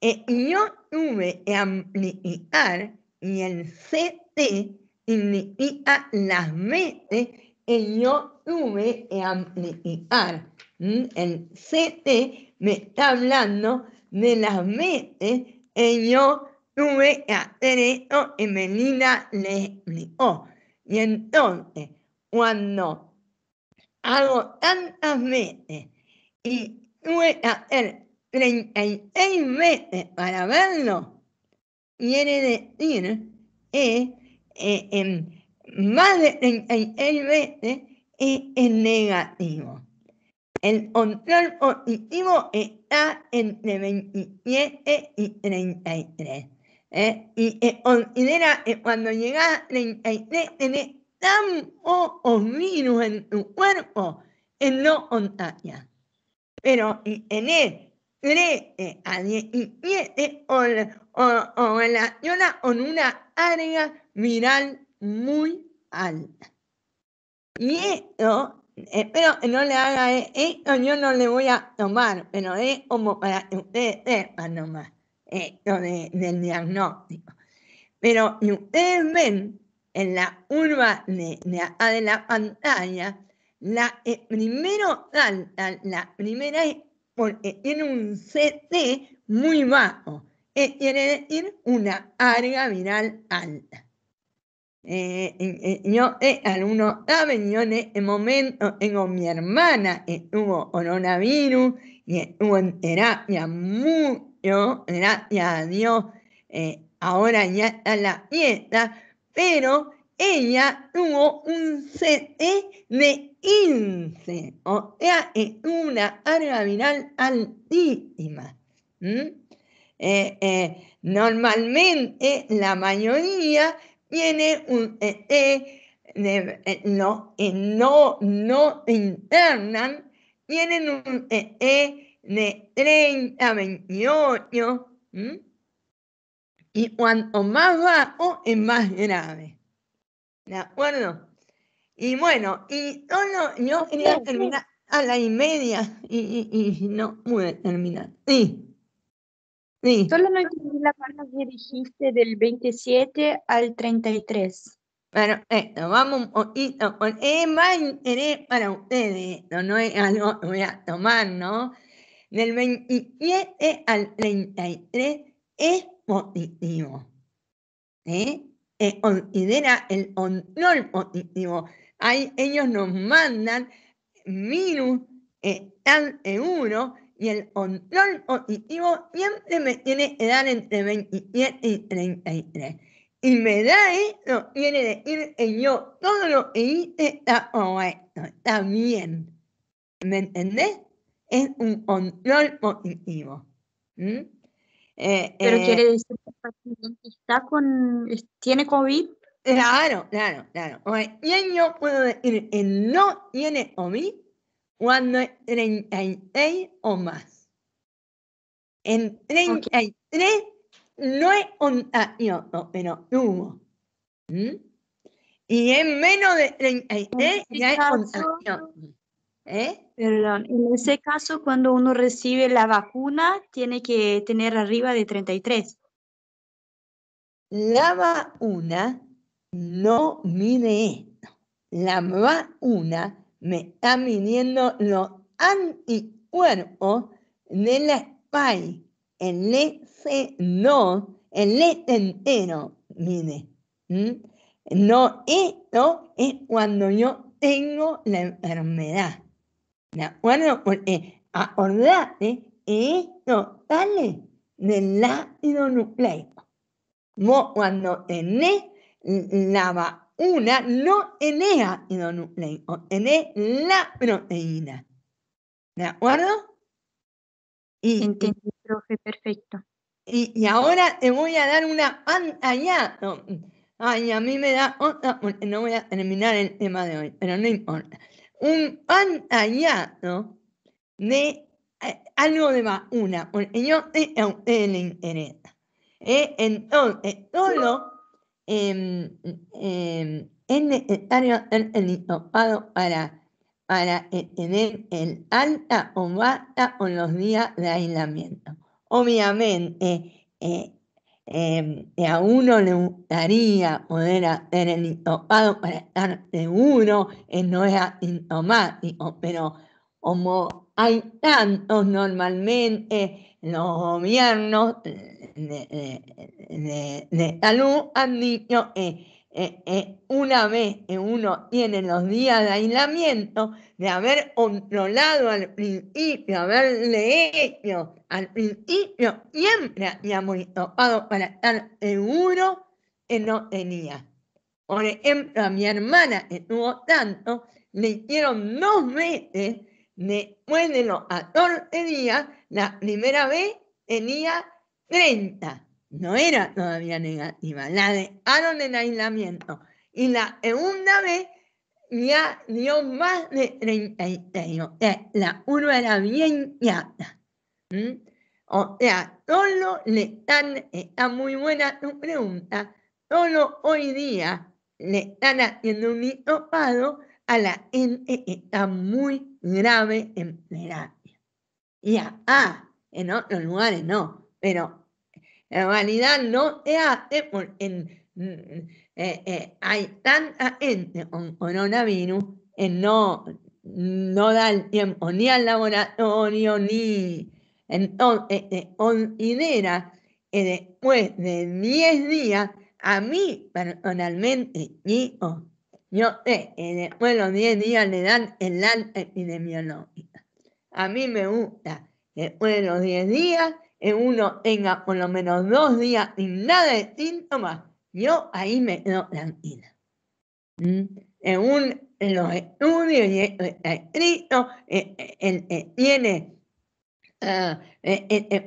eh, eh, oh. e yo e tuve que amplificar y el CT significa las veces que yo e tuve que ampliar. Mm, el CT me está hablando de las veces que yo tuve que hacer esto y Melina le explicó. Y entonces, cuando hago tantas veces y tuve que hacer 36 veces para verlo, quiere decir que eh, más de 36 veces es, negativo. El control positivo está entre 27 y 33. Y eh, considera que cuando llegas a 33 tenés tam o oh, oh, en tu cuerpo en no contagia. Pero en él. 3 a 10 o, o relaciona con una área viral muy alta. Y esto, espero eh, que no le haga esto, e, yo no le voy a tomar, pero es como para que ustedes sepan nomás esto del diagnóstico. Pero ustedes ven en la urba ah, de, la pantalla, la, eh, primero la primera es porque eh, tiene un CT muy bajo, que quiere decir una carga viral alta. Eh, yo, algunos saben, yo en este momento tengo mi hermana que tuvo coronavirus y estuvo en terapia mucho, gracias a Dios, ahora ya está la fiesta, pero ella tuvo un CE de 15, o sea es una carga viral altísima. Eh, eh, normalmente la mayoría tiene un CT eh, de, no, no, no internan, tienen un CT de 30 a 28 y cuanto más bajo es más grave. ¿De acuerdo? Y bueno, yo quería terminar a la y media y, y, y no pude terminar. Sí. Solo no entendí la parte que dijiste del 27 al 33. esto vamos un poquito con más para ustedes. no es algo que voy a tomar, ¿no? Del 27 al 33 es positivo. considera ¿eh? Eh, el control positivo. Ahí ellos nos mandan minus eh, tan seguro eh, y el control positivo siempre me tiene que dar entre 27 y 33. Y me da esto, quiere decir que yo todo lo que hice está correcto, está bien. ¿Me entendés? Es un control positivo. ¿Mm? Eh, Pero eh, quiere decir que el paciente está con, tiene COVID. Claro, claro, claro. Y yo puedo decir que no tiene COVID cuando es 36 o más. En 33 no es contagioso, ah, pero tuvo. ¿Mm? Y en menos de 33 ya es contagioso. ¿Eh? Perdón, en ese caso cuando uno recibe la vacuna tiene que tener arriba de 33. La vacuna no mide esto. La vacuna me está midiendo los anticuerpos de la espalda. el S no, el S entero, mide. No, esto es cuando yo tengo la enfermedad. Pues, eh, eh, ¿de acuerdo? Porque acordate esto sale del ácido nucleico. cuando tenés la vacuna, no tenés ácido nucleico, tenés la proteína. ¿De acuerdo? Y, profe, perfecto. Y, y, ahora te voy a dar una pantalla. Ay, a mí me da otra no voy a terminar el tema de hoy, pero no importa un pan De algo de más, una, porque yo el internet Entonces, todo es necesario hacer el hisopado para, para tener el alta o baja con los días de aislamiento. Obviamente, eh, a uno le gustaría poder hacer el hisopado para estar seguro, que no es asintomático, pero como hay tantos normalmente, los gobiernos de, de salud han dicho que una vez que uno tiene los días de aislamiento, de haber controlado al principio, haberle hecho al principio, siempre habíamos topado oh, para estar seguro que no tenía. Por ejemplo, a mi hermana que tuvo tanto, le hicieron dos veces, después de los 14 días, la primera vez tenía 30 no era todavía negativa, la dejaron en aislamiento. Y la segunda vez ya dio más de 36, la curva era bien llata. O sea, solo le están, está muy buena tu pregunta, solo hoy día le están haciendo un hisopado a la gente que está muy grave en terapia. Y a, ah, en otros lugares no, pero la realidad no se mm, mm, hace eh, eh, hay tanta gente con coronavirus que no, no da el tiempo ni al laboratorio ni entonces eh, considera eh, que después de 10 días a mí personalmente yo, sé que después de los 10 días le dan el alta epidemiológica a mí me gusta después de los 10 días uno tenga por lo menos dos días sin nada de síntomas, yo ahí me quedo tranquila. ¿Mm? Según los estudios y esto está escrito, eh, eh, eh, tiene, ah,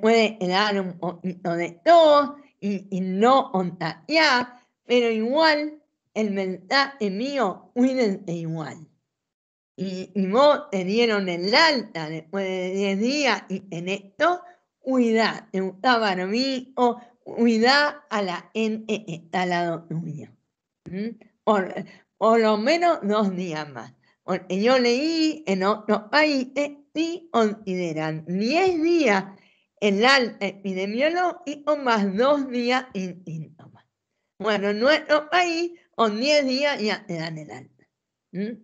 puede dar un poquito de todo y, no no contagiar, pero igual el mensaje mío, cuídense igual. Y, y vos te dieron el alta después de 10 días y en esto, unidad, un a mí, o unidad a la n está lado lado mío. ¿Mm? Por, lo menos dos días más. Porque yo leí en otros países y consideran 10 días el alta o más dos días sin síntomas. Bueno, en nuestro país con 10 días ya te dan el alta. ¿Mm?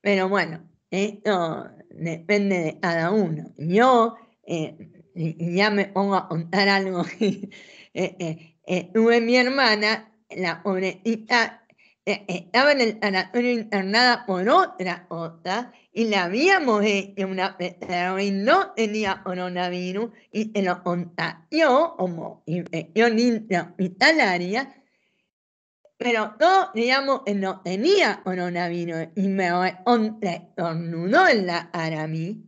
Pero bueno, esto depende de cada uno. Yo eh, ya me pongo a contar algo. Eh, eh, eh, tuve mi hermana, la pobrecita, eh, estaba en el sanatorio internada por otra cosa y la habíamos hecho una pero y no tenía coronavirus y se lo contagió como infección intrahospitalaria, pero no, digamos, no tenía coronavirus y me contestó en la cara mí.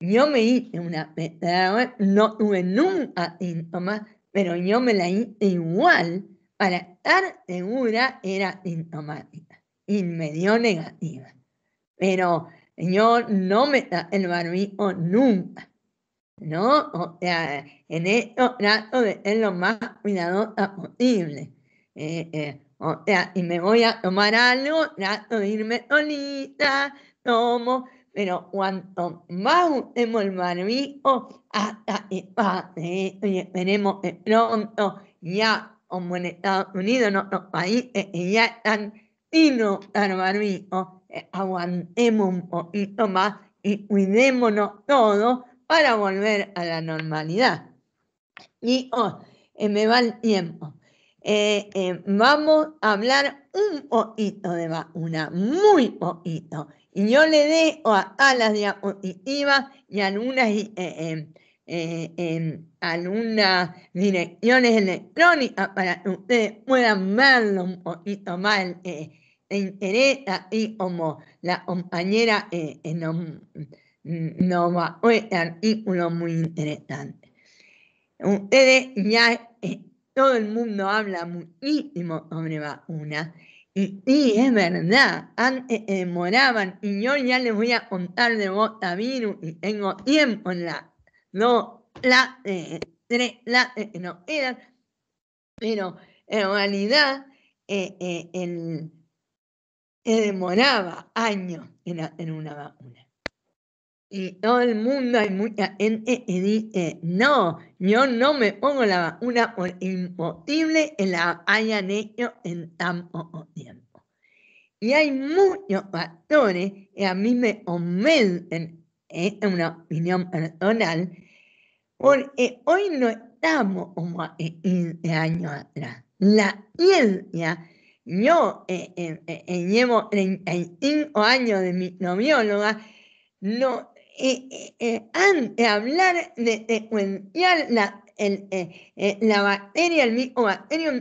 Yo me hice una no tuve nunca síntomas, pero yo me la hice igual para estar segura era sintomática y me dio negativa. Pero yo no me da el barbijo nunca, ¿no? O sea, en esto trato de ser lo más cuidadosa posible. Eh, eh, o sea, y me voy a tomar algo, trato de irme solita, tomo pero más usemos el barbijo, hasta que pase y esperemos que pronto ya como en Estados Unidos, en otros países ya están no están barbijos, eh, aguantemos un poquito más y cuidémonos todos para volver a la normalidad. Y eh, me va el tiempo. Eh, vamos a hablar un poquito de vacuna, muy poquito. Y yo le dejo a, las diapositivas y algunas, eh, eh, eh, direcciones electrónicas para que ustedes puedan verlo y tomar más. E interés, y como la compañera nos, mm, va a un artículo muy interesante. Ustedes ya, todo el mundo habla muchísimo sobre vacunas y es verdad, antes eh, demoraban eh, y yo ya les voy a contar de virus y tengo tiempo en la no la eh, la no eran, pero en realidad demoraba años en una vacuna. Y todo el mundo, hay mucha gente que dice, no, yo no me pongo la vacuna imposible que la hayan hecho en tanto tiempo. Y hay muchos factores que a mí me aumentan, es una opinión personal, porque hoy no estamos como hace 15 años atrás. La ciencia, yo eh, eh, eh, llevo 35 años de microbióloga, no, eh, eh, eh, antes de hablar de secuenciar la, la bacteria, el mismo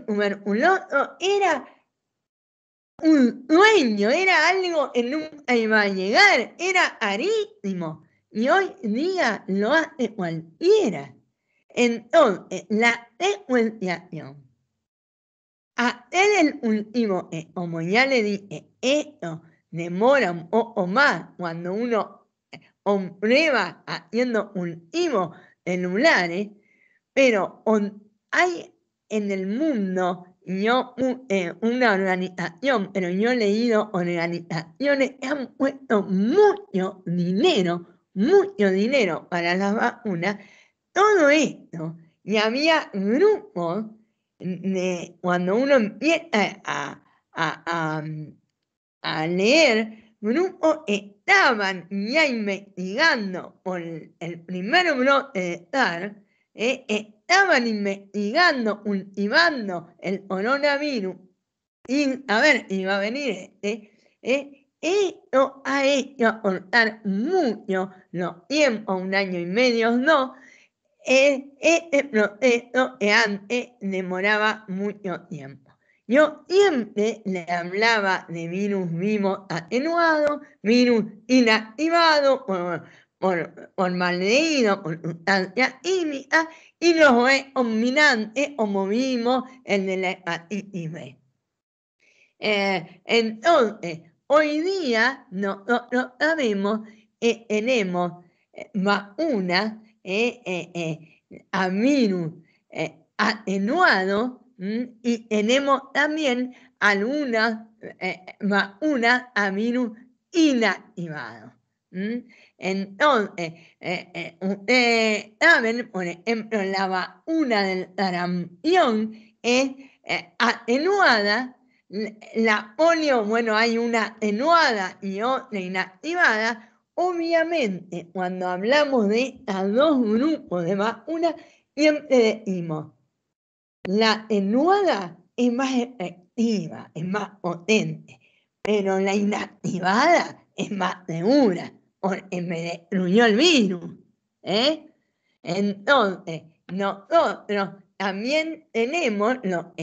tuberculoso, era un sueño, era algo que nunca iba a llegar, era arísimo, Y hoy día lo hace cualquiera. Entonces, la secuenciación, hasta el último, como ya le dije, esto demora un más cuando uno pruebas haciendo un himo en un ¿eh? pero hay en el mundo yo, eh, una organización, pero yo he leído organizaciones que han puesto mucho dinero, mucho dinero para las vacunas. Todo esto, y había grupos de cuando uno empieza a leer grupo estaban ya investigando por el primer bloque de estar eh, estaban investigando, ultimando el coronavirus, y a ver, iba a venir este, eh, esto ha hecho aportar mucho los tiempos, un año y medio, no, eh, este proceso que antes demoraba mucho tiempo. Yo siempre le hablaba de virus vivo atenuado, virus inactivado por, por, por y los dominantes, como vimos el de la eh, entonces, hoy día no sabemos que tenemos más eh, una eh, a virus atenuado, Mm, y tenemos también alguna eh, una a virus inactivado. Mm, entonces, eh, eh, ustedes saben, por ejemplo, la vacuna del sarampión es atenuada, la polio, bueno, hay una atenuada y inactivada. Obviamente, cuando hablamos de estos dos grupos de vacunas, siempre decimos la enuada es más efectiva, es más potente, pero la inactivada es más segura, porque me destruyó el virus. ¿eh? Entonces, nosotros también tenemos lo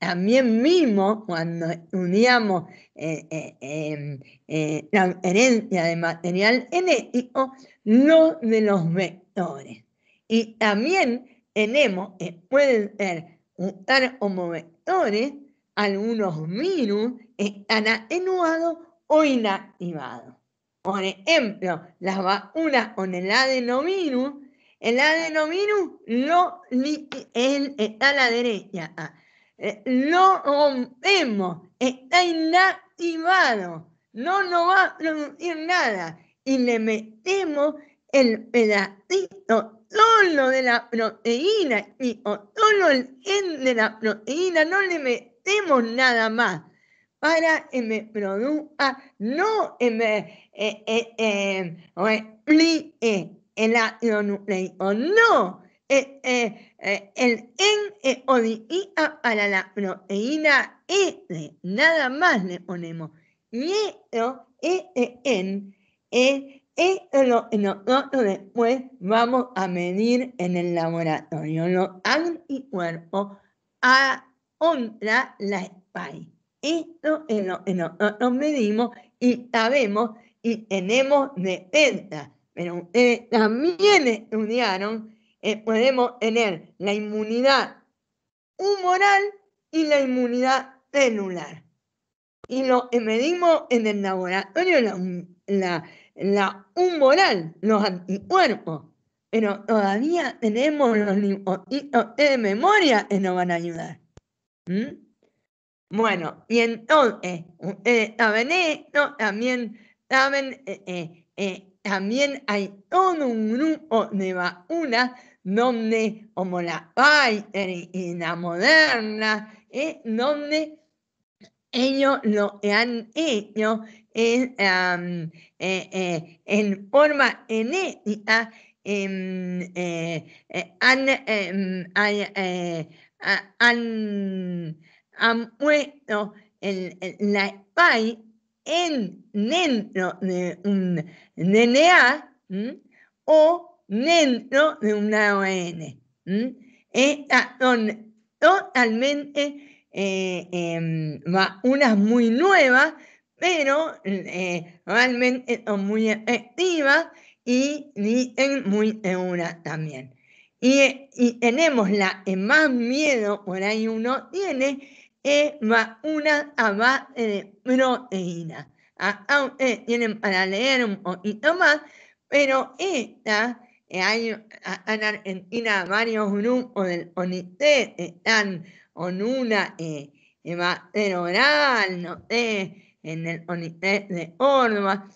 también mismo cuando uníamos la eh, eh, em, herencia de material genético, lo de los vectores. Y también tenemos pueden ser usar como vectores, algunos virus están atenuados o inactivados. Por ejemplo, las vacunas con el adenovirus, el adenovirus no, está a la derecha, ah, eh, No lo rompemos, está inactivado, no nos va a producir nada y le metemos el pedacito solo de la proteína y o solo el en de la proteína, no le metemos nada más para que me produzca, no me eh, eh, eh, el nucleico, no. el gen para la proteína E. nada más le ponemos. Y este en ese esto eh, lo después vamos a medir en el laboratorio, los anticuerpos a, contra la espalda. Esto es lo medimos y sabemos y tenemos de Pero ustedes eh, también estudiaron podemos tener la inmunidad humoral y la inmunidad celular. Y lo medimos en el laboratorio, la, la la humoral, los anticuerpos. Pero todavía tenemos los de memoria que nos van a ayudar. ¿Mm? Bueno, y entonces, ustedes saben esto, también eh, eh, eh, también hay todo un grupo de vacunas donde, como la Pfizer y la Moderna, eh, donde ellos lo han hecho en, e, e, en forma genética, em, e, em, han, puesto la spy en dentro de un DNA o dentro de una ON. Estas son totalmente eh, em, unas muy nuevas, pero mm, eh, realmente son muy efectivas y dicen muy seguras también. Eh, y, tenemos la que más miedo por ahí uno tiene, es una a base de proteína. Ah, tienen para leer un poquito más, pero esta hay en Argentina varios grupos del ONICE están una eh, Oral, no eh, eh, en el de Córdoba.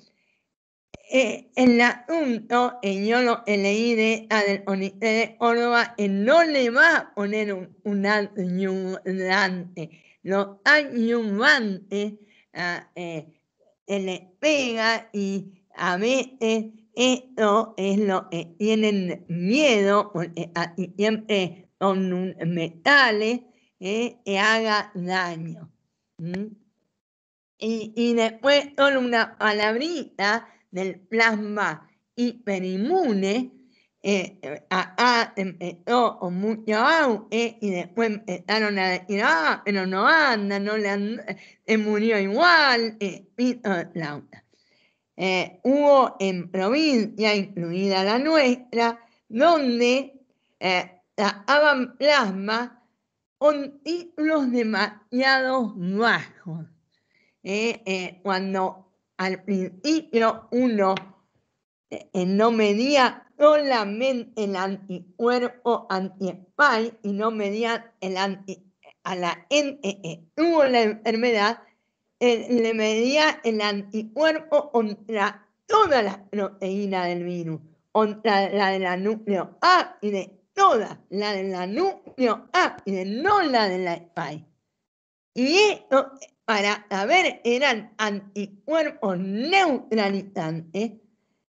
el asunto, yo lo leí de, del Onité de Córdoba, no le va a poner un, un ayudante. Los ayudantes eh, les pega y a veces esto es lo que tienen miedo, porque siempre son metales que haga daño. Y, después solo una palabrita del plasma hiperinmune. Eh, eh, empezó eh, con mucho y después empezaron a decir, ah, pero no anda, no le murió igual, y la hubo en provincia, incluida la nuestra, donde sacaban plasma con títulos demasiado bajos. ¿eh? Eh, cuando al principio uno eh, no medía solamente el anticuerpo anti-spy y no medía el anti, a la gente tuvo la enfermedad, le medía el anticuerpo contra toda la proteína del virus, contra la de la núcleo A y de Toda la de la núcleo A ah, y no la de la pai Y esto, para saber eran anticuerpos neutralizantes,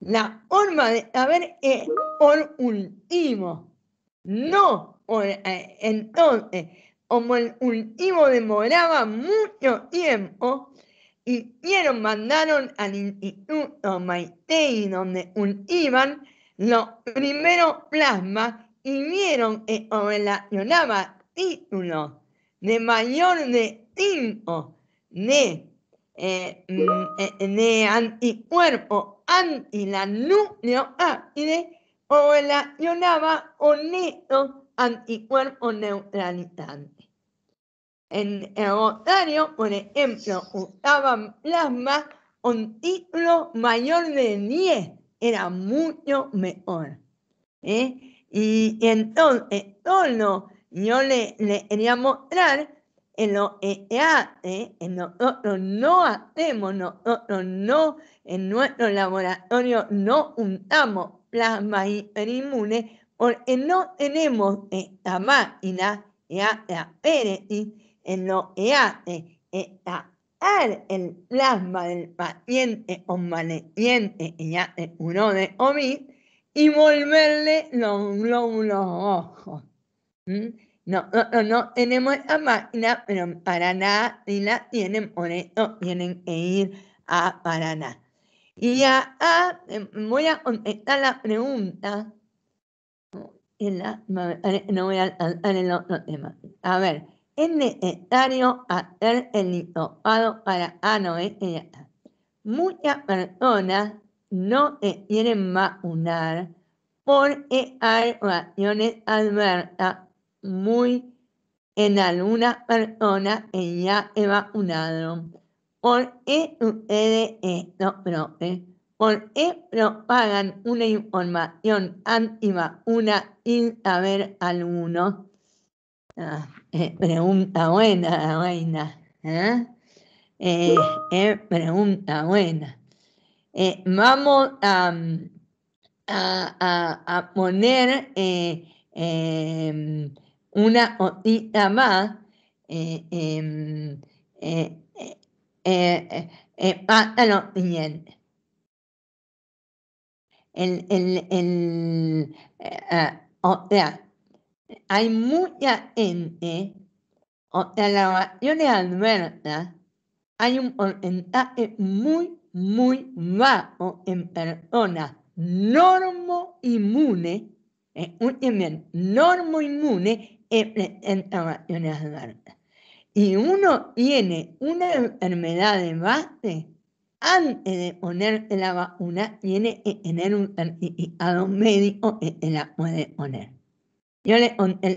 la forma de saber es por último, no eh, entonces, como el último demoraba mucho tiempo, hicieron, mandaron al Instituto Maitei, donde cultivan los primeros plasmas y vieron en relacionaba título de mayor de, 5 de anticuerpo anti la o relacionaba con estos anticuerpos neutralizantes. En el por ejemplo, usaban plasma con título mayor de 10, era mucho mejor. ¿eh? Y, entonces solo yo le, le, quería mostrar en lo que eh, hace, eh, eh, en nosotros no hacemos, nosotros no, en nuestro laboratorio no untamos plasma inmune porque no tenemos esta máquina que hace en lo que hace al el plasma del paciente o que ya se curó de COVID y volverle los glóbulos ojos No, no, no, tenemos la máquina, pero nada y la tienen, por eso tienen que ir a Paraná. Y ya ah, voy a contestar la pregunta. Eh, no voy a en el otro tema. A ver, es necesario hacer el hisopado para ah, ella eh, Muchas personas no tienen quieren vacunar porque hay reacciones adversas muy en alguna persona que ya he vacunado. ¿Por qué sucede esto, propagan una información antivacuna sin saber alguno? Ah, eh, pregunta buena, la Eh, eh pregunta buena. Eh, vamos a, a, a poner eh, em, eh, una hojita más para lo siguiente. El, el, el, eh, eh, o sea, hay mucha gente, o sea, la vacuna de adversa, hay un porcentaje muy muy bajo en personas normoinmunes, eh, un eh, bien, inmune en vacunas Y uno tiene una enfermedad de base, antes de poner la vacuna, tiene que tener un certificado médico que la puede poner. Yo le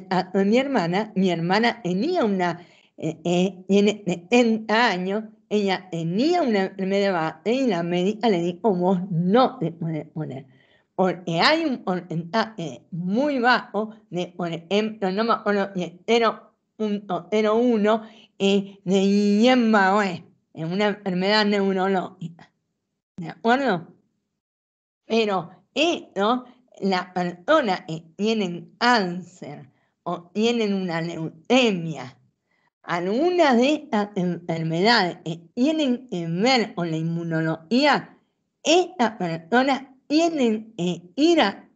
a mi hermana, mi hermana tenía una, eh, tiene 70 años ella tenía una enfermedad y la médica le dijo, vos no te puedes poner. Porque hay un porcentaje muy bajo de, por ejemplo, no me acuerdo, 0.01 de Guillain-Barré, en una enfermedad neurológica. ¿De acuerdo? Pero esto, las personas que tienen cáncer o tienen una leucemia, algunas de estas enfermedades que tienen que ver con la inmunología, estas personas tienen que ir a,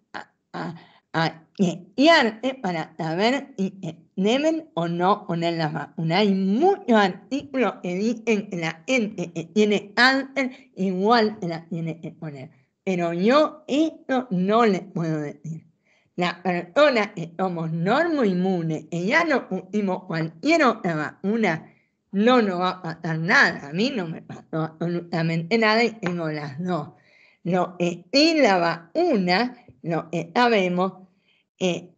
a, eh, para saber si eh, deben o no poner la vacuna. Hay muchos artículos que dicen que la gente que tiene cáncer igual la tiene que poner. Pero yo esto no les puedo decir la persona que somos normoinmunes, e ya no pusimos cualquier otra vacuna, no nos va a pasar nada. A mí no me pasó absolutamente nada y tengo las dos. Lo que sí la vacuna, lo que sabemos,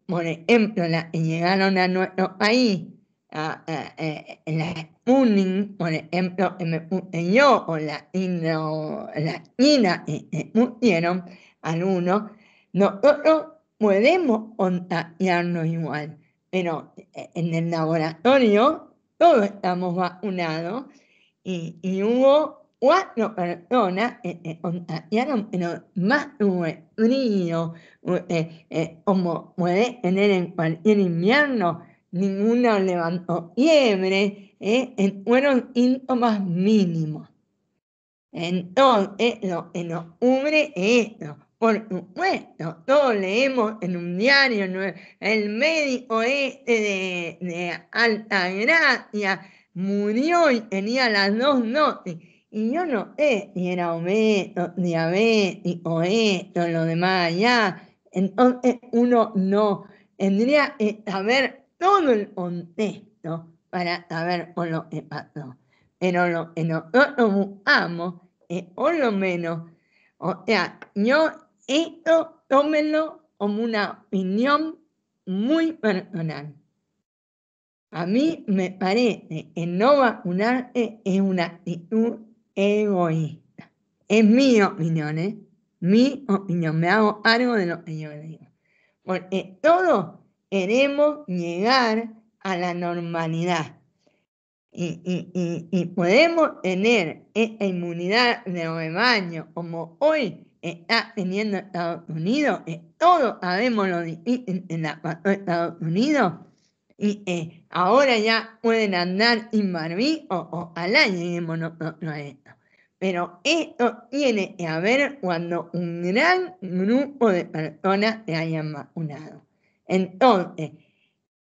por ejemplo, la que llegaron a nuestro país, a, la UNING, por ejemplo, yo, o la, la, la China que al pusieron algunos, nosotros podemos contagiarnos igual, pero eh, en el laboratorio todos estamos vacunados y, hubo cuatro personas que contagiaron, pero más tuve frío, eh, eh, como puede tener en cualquier invierno, ninguno levantó fiebre, en fueron síntomas mínimos. Entonces, lo que nos cubre es esto por supuesto, todos leemos en un diario, el médico este de, Alta Gracia murió y tenía las dos notas. Y yo no sé si era obeso, diabético, esto, lo demás ya Entonces uno no tendría que saber todo el contexto para saber o lo que pasó. Pero lo que buscamos es por lo menos, o sea, yo esto tómenlo como una opinión muy personal. A mí me parece que no vacunarse es una actitud egoísta. Es mi opinión, ¿eh? Mi opinión. Me hago algo de lo que yo digo. Porque todos queremos llegar a la normalidad. Y, podemos tener esa inmunidad de rebaño como hoy está eh, ah, teniendo Estados ah, Unidos, eh, todos sabemos lo difícil la ah, Estados eh, Unidos, y ahora ya pueden andar sin barbijo, ojalá lleguemos nosotros a esto. Pero esto tiene que haber cuando un gran grupo de personas se hayan vacunado. Entonces,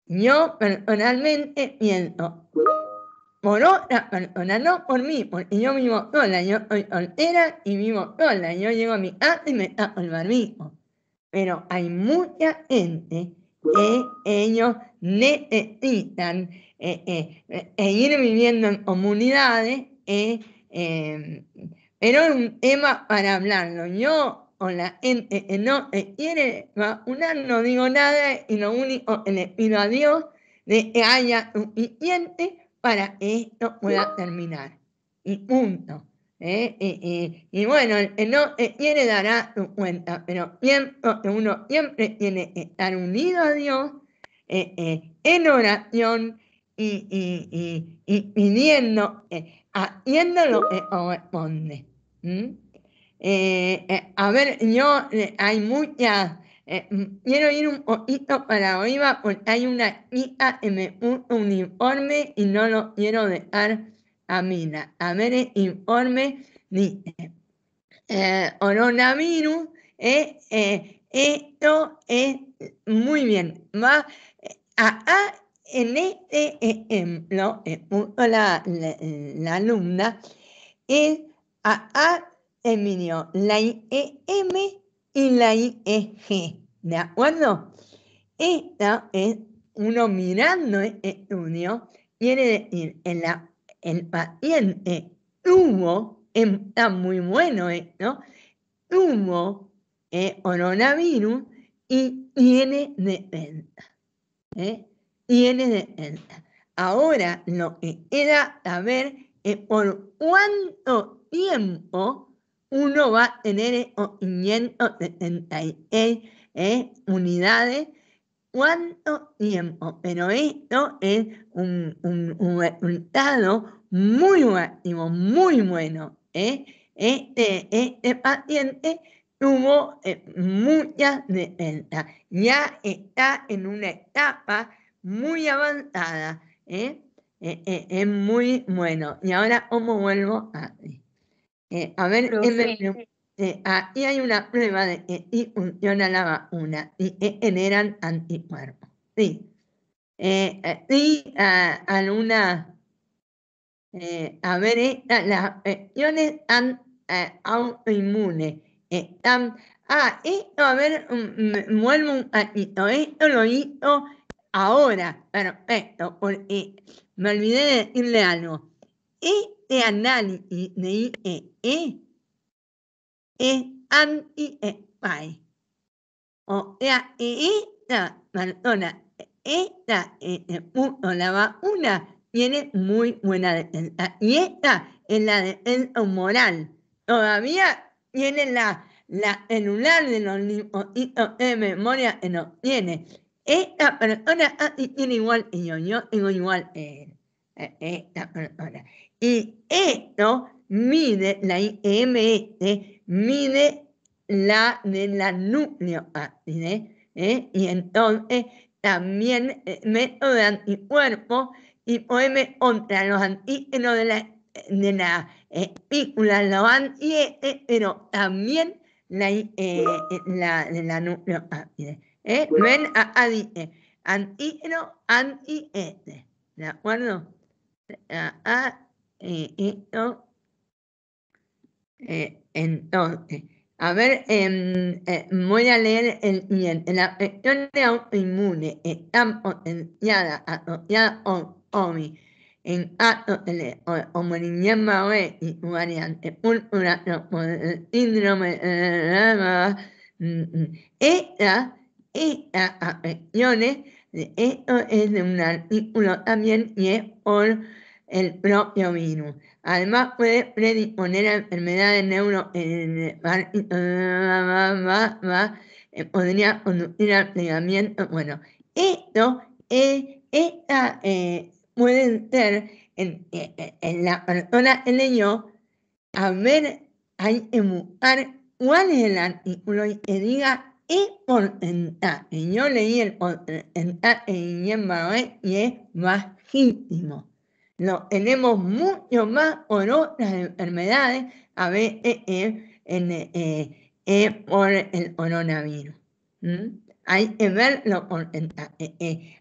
yo personalmente pienso por persona, no por mí, porque yo vivo sola, yo soy soltera y vivo sola, yo llego a mi casa y me tapo el barbijo. Pero hay mucha gente que ellos necesitan eh, eh, eh seguir viviendo en comunidades, eh, em, pero es un tema para hablarlo. Yo o la gente que no quiere vacunar no digo nada y lo único que le pido a Dios de que haya suficiente para que esto pueda terminar. Y punto. ¿eh? Y, bueno, no quiere eh, dará su cuenta, pero uno siempre tiene que estar unido a Dios eh, en oración y, y pidiendo, haciendo lo que corresponde. a ver, yo, hay muchas eh, mm, quiero ir un poquito para arriba porque hay una informe y no lo quiero dejar a Mina. A ver el este informe dice, eh, coronavirus, eh, eh, esto es muy bien. Va, a en este ejemplo, la, la, la, alumna, es acá, Emilio, la i e M y la I e G. ¿De acuerdo? Esta es uno mirando este estudio, quiere decir en la, el paciente tuvo, em, está muy bueno esto, tuvo eh, coronavirus y tiene defensa. Tiene ¿eh? defensa. Ahora lo que queda saber es por cuánto tiempo uno va a tener 576 e, e, unidades. ¿Cuánto tiempo? Pero esto es un, resultado muy activo, muy bueno. Este, paciente tuvo muchas eh, muchas defensas. Ya está en una etapa muy avanzada. ¿eh? Es muy bueno. Y ahora, ¿cómo vuelvo a... Eh, a ver, eh, ahí hay una prueba de que sí funciona la vacuna y que generan anticuerpos. Sí. Eh, sí, eh, a, ah, alguna. a ver, ah, las afecciones autoinmunes están. Ah, esto, a ver, mm, vuelvo un ratito. Esto lo hizo ahora. Perfecto, porque me olvidé de decirle algo. Y e anali i nei e e e an i e ai o e a e e la e la e e u o la vacuna tiene muy buena defensa y esta es la defensa moral todavía tiene la la celular de los linfocitos de memoria que no tiene esta persona así ah, tiene igual y yo yo tengo igual que eh, él eh, esta persona y esto mide, la IMS, e, e, mide la de la núcleo, ¿eh? y entonces también el eh, método de anticuerpo y OM contra los antígenos de la, de la eh, espícula, los antiete, eh, pero también la, la, de la núcleo, ¿eh? Ven a dice antígeno, ¿de acuerdo? A, a, eh, eh, eh, entonces, a ver, em, voy a leer el siguiente. La afección de autoinmune está potenciada, asociada con COVID en actos de homonimia e, y variantes variante púrpura por el síndrome Estas esta afección, esto es de e, e, un artículo también y es por el propio virus. Además, puede predisponer a enfermedades neuro... Eh, podría conducir al plegamiento. Bueno, esto eh, eh, puede ser en, la persona que leyó, a ver, hay que buscar cuál es el artículo y que diga por e porcentaje. Yo leí el porcentaje y es más no, tenemos mucho más por otras enfermedades a veces eh, eh, eh, por el coronavirus. Hay que verlo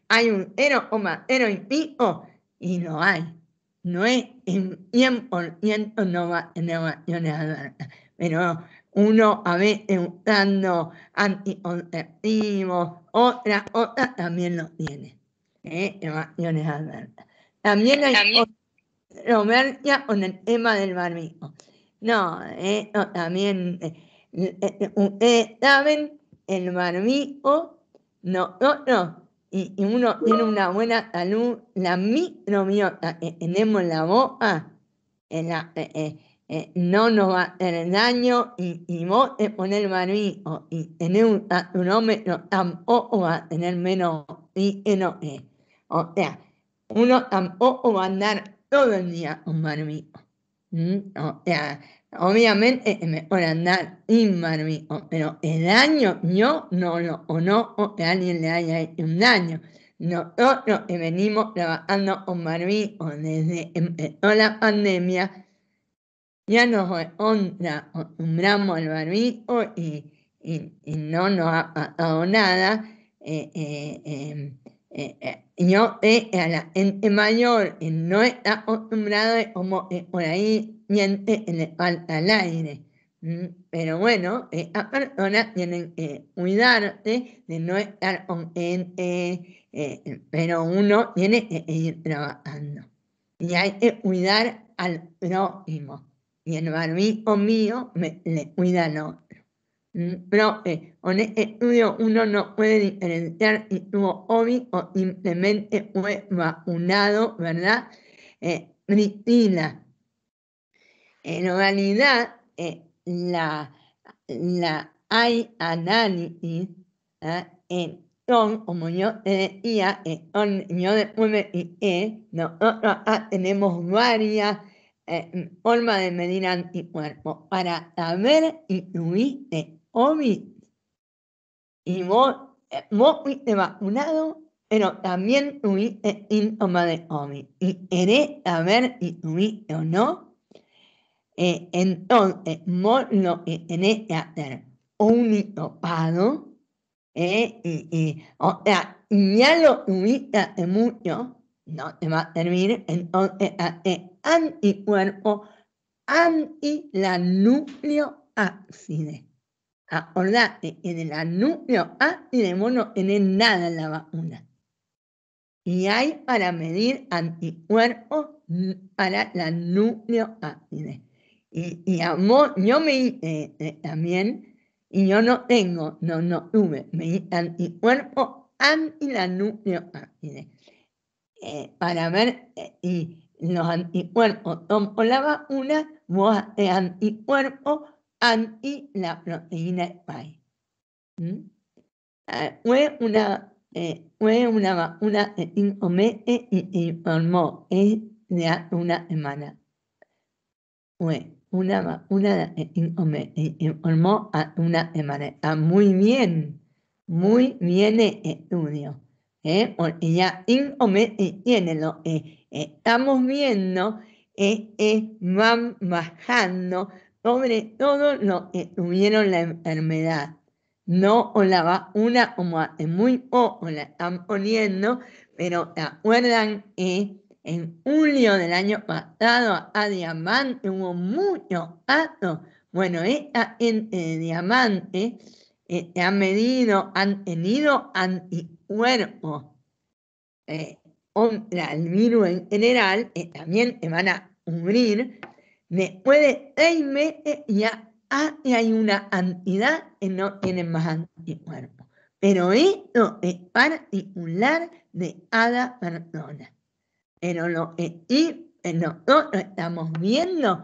Hay un 0,0 y pico y no hay. No es en 100% no va a pero uno a veces usando anticonceptivos, otras, otra también lo tiene. ¿eh? Evasiones adversas. También hay también. con el tema del barbijo. No, eh, también. Eh, eh, ustedes saben, el barbijo, no... y, y uno tiene una buena salud, la microbiota que tenemos la boca, en la, no nos va a hacer daño y, y vos te pones el barbijo y tener un, ah, un hombre no, tampoco va a tener menos y no, O sea, uno tampoco va a andar todo el día con barbijo. Mm, o sea, eh, obviamente es mejor andar sin barbijo, pero el daño yo no lo conozco que alguien le haya hecho un daño. Nosotros que venimos trabajando con barbijo desde toda la pandemia, ya nos acostumbramos al barbijo y, y, no nos ha pasado nada. Eh, eh, em, yo eh, eh, eh, a la gente mayor no está acostumbrado como por ahí miente en le falta el aire. Mm, pero bueno, estas personas tienen que cuidarse de no estar con pero uno tiene que seguir trabajando. Y hay que cuidar al prójimo. Y el barbijo mío le cuida al otro. Mm, pero en eh, este estudio eh, uno no puede diferenciar si tuvo COVID o simplemente fue vacunado, ¿verdad? Eh, Cristina, en realidad la, la, hay análisis ¿ah? en son, como yo te decía, son, yo después me dije, nosotros acá tenemos varias formas de medir anticuerpos para saber si tuviste Omit y vos, vos eh, fuiste vacunado, pero también tuviste síntomas de COVID. Y querés saber si tuviste o no. E, entonces, vos lo que tenés e, que hacer, e, un hisopado, y, y, o sea, ya lo tuviste hace mucho, no te va a servir, entonces hace anticuerpo anti la nucleoácide. Acordate que de la núcleo A y de mono nada en la vacuna. Y hay para medir anticuerpos mm, para la núcleo ah, Y, y yo me hice eh, eh, también, y yo no tengo, no, no tuve, me hice anticuerpo anti la núcleo ah, eh, para ver, y los anticuerpos, tomo la vacuna, vos anticuerpos an y la proteína spike. ¿Mm? Ah, fue una, eh, fue una vacuna eh, eh, de cinco meses y se informó es de hace una semana. Fue una vacuna de cinco meses y se informó hace una semana. Está ah, muy bien, muy bien el estudio. Porque ya cinco meses tiene lo que estamos viendo es, van bajando sobre todo los que eh, tuvieron la enfermedad. No o la va una, como hace muy o la están poniendo, pero acuerdan que en julio del año pasado a Diamante hubo muchos atos. Bueno, esta gente de Diamante eh, han medido, han tenido anticuerpos eh, contra el virus en general, que también te van a cubrir Después de seis meses ya hay una entidad que no tiene más anticuerpos. Pero esto es particular de cada persona. Pero lo que nosotros estamos viendo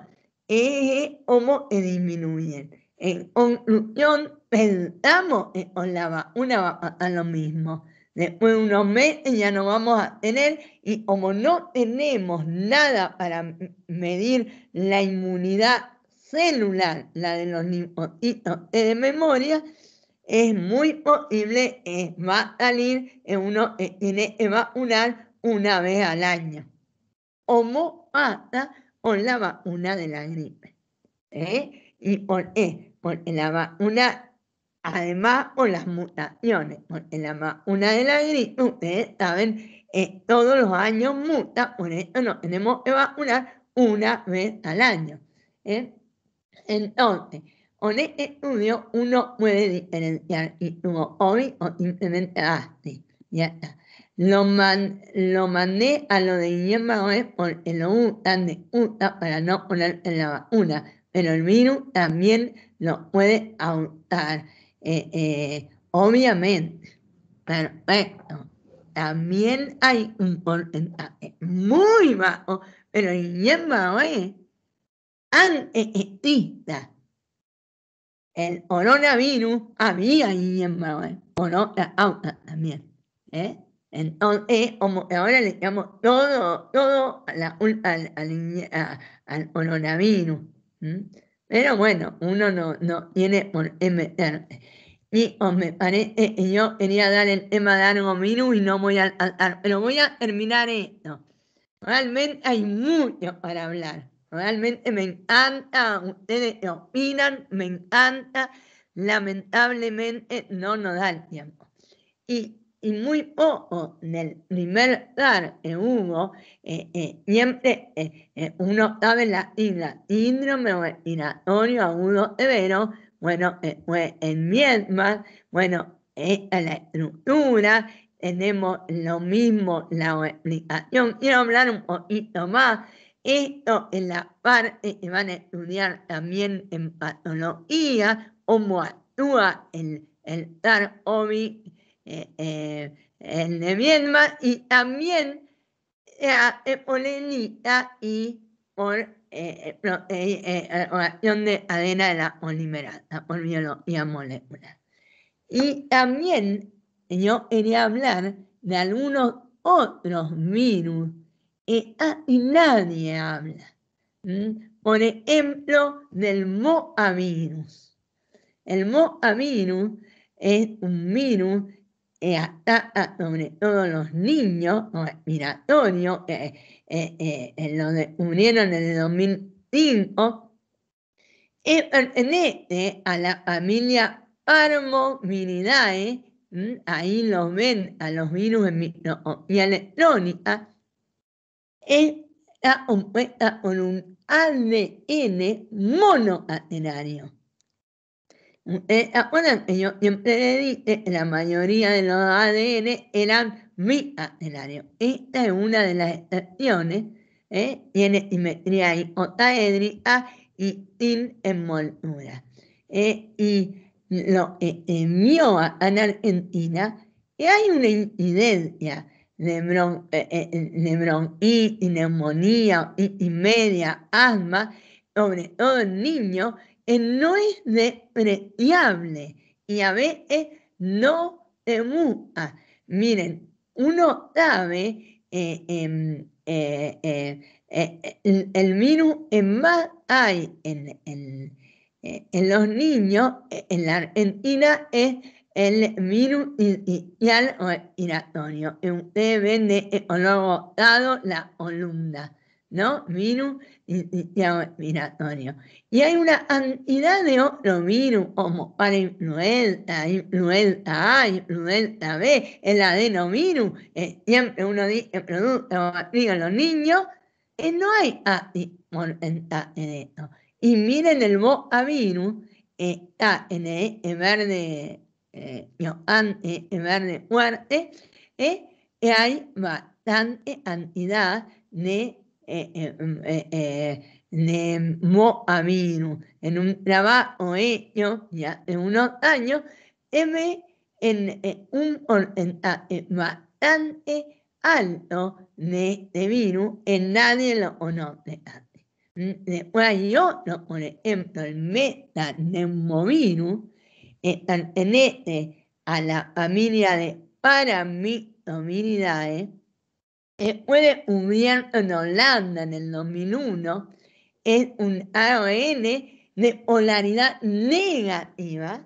es cómo se disminuyen. En conclusión, pensamos que con la vacuna a lo mismo. Después de unos meses ya no vamos a tener y como no tenemos nada para medir la inmunidad celular, la de los linfocitos de memoria, es muy posible que va a salir en uno que tiene que vacunar una vez al año. Como pasa con la vacuna de la gripe. ¿eh? ¿Y por qué? Eh, Porque la vacuna Además, por las mutaciones, porque la vacuna de la gripe, ustedes saben, todos los años muta, por eso nos tenemos que vacunar una vez al año. ¿eh? Entonces, con este estudio uno puede diferenciar si tuvo COVID o simplemente Ya está. Lo, mandé a lo de Guillermo Gómez porque lo usan para no poner en la vacuna, pero el virus también lo puede autar. Eh, eh, obviamente, perfecto, también hay un porcentaje eh, muy bajo, pero hoy antes el coronavirus había en por otra también. Entonces, ahora le llamamos todo, todo al, al, coronavirus. Pero bueno, uno no, no tiene por qué y me parece que yo quería dar el tema algo y no voy a pero voy a terminar esto. Realmente hay mucho para hablar. Realmente me encanta, ustedes opinan, me encanta. Lamentablemente no nos da el tiempo. Y, muy poco del primer lugar que hubo, eh, eh, siempre eh, uno sabe la isla, síndrome respiratorio agudo severo, bueno, eh, en Myanmar, bueno, en eh, la estructura tenemos lo mismo, la obligación. Quiero hablar un poquito más. Esto en la parte que van a estudiar también en patología, cómo actúa el, el COVID eh, en eh, y también la polémica y por eh, eh, eh, eh de adena de la polimerasa por biología molecular. Y también yo quería hablar de algunos otros virus y nadie habla. Por ejemplo, del moaminus El moaminus es un virus hasta eh, sobre todo los niños migratorios que eh, eh, lo descubrieron en el 2005, y pertenece a la familia Parmominidae, ahí lo ven a los virus en microscopía electrónica, está compuesta con un ADN monoaterario eh, Acuérdense, ah, yo siempre le dije que eh, la mayoría de los ADN eran área Esta es una de las excepciones. ¿eh? Tiene simetría icosaédrica y sin envoltura. Y lo que se vio en Argentina y hay una incidencia de, bron bronquitis, neumonía, y media, asma, sobre todo en niños no es despreciable y a veces no emua. Miren, uno sabe eh, em, eh, eh, el, el virus que más hay en, los niños en la Argentina es el virus inicial o iratorio. Ustedes ven de la columna. ¿no? Minu antonio. Y hay una cantidad de otros virus, como para influenza, influenza A, influenza B, el adenovirus, eh, siempre uno dice eh, producto los niños, eh, no hay a en esto. Y miren el boca está eh, e, en el verde, e, en verde fuerte, y hay bastante cantidad de eh, eh, mm, eh, de en un trabajo hecho ya de unos años, M en un porcentaje ah, bastante alto de, este virus en nadie lo conoce mm, Después hay otro, por ejemplo, el metanemovirus en este a la familia de paramictomiridae, e puede unir en Holanda en el 2001 es un AON de polaridad negativa,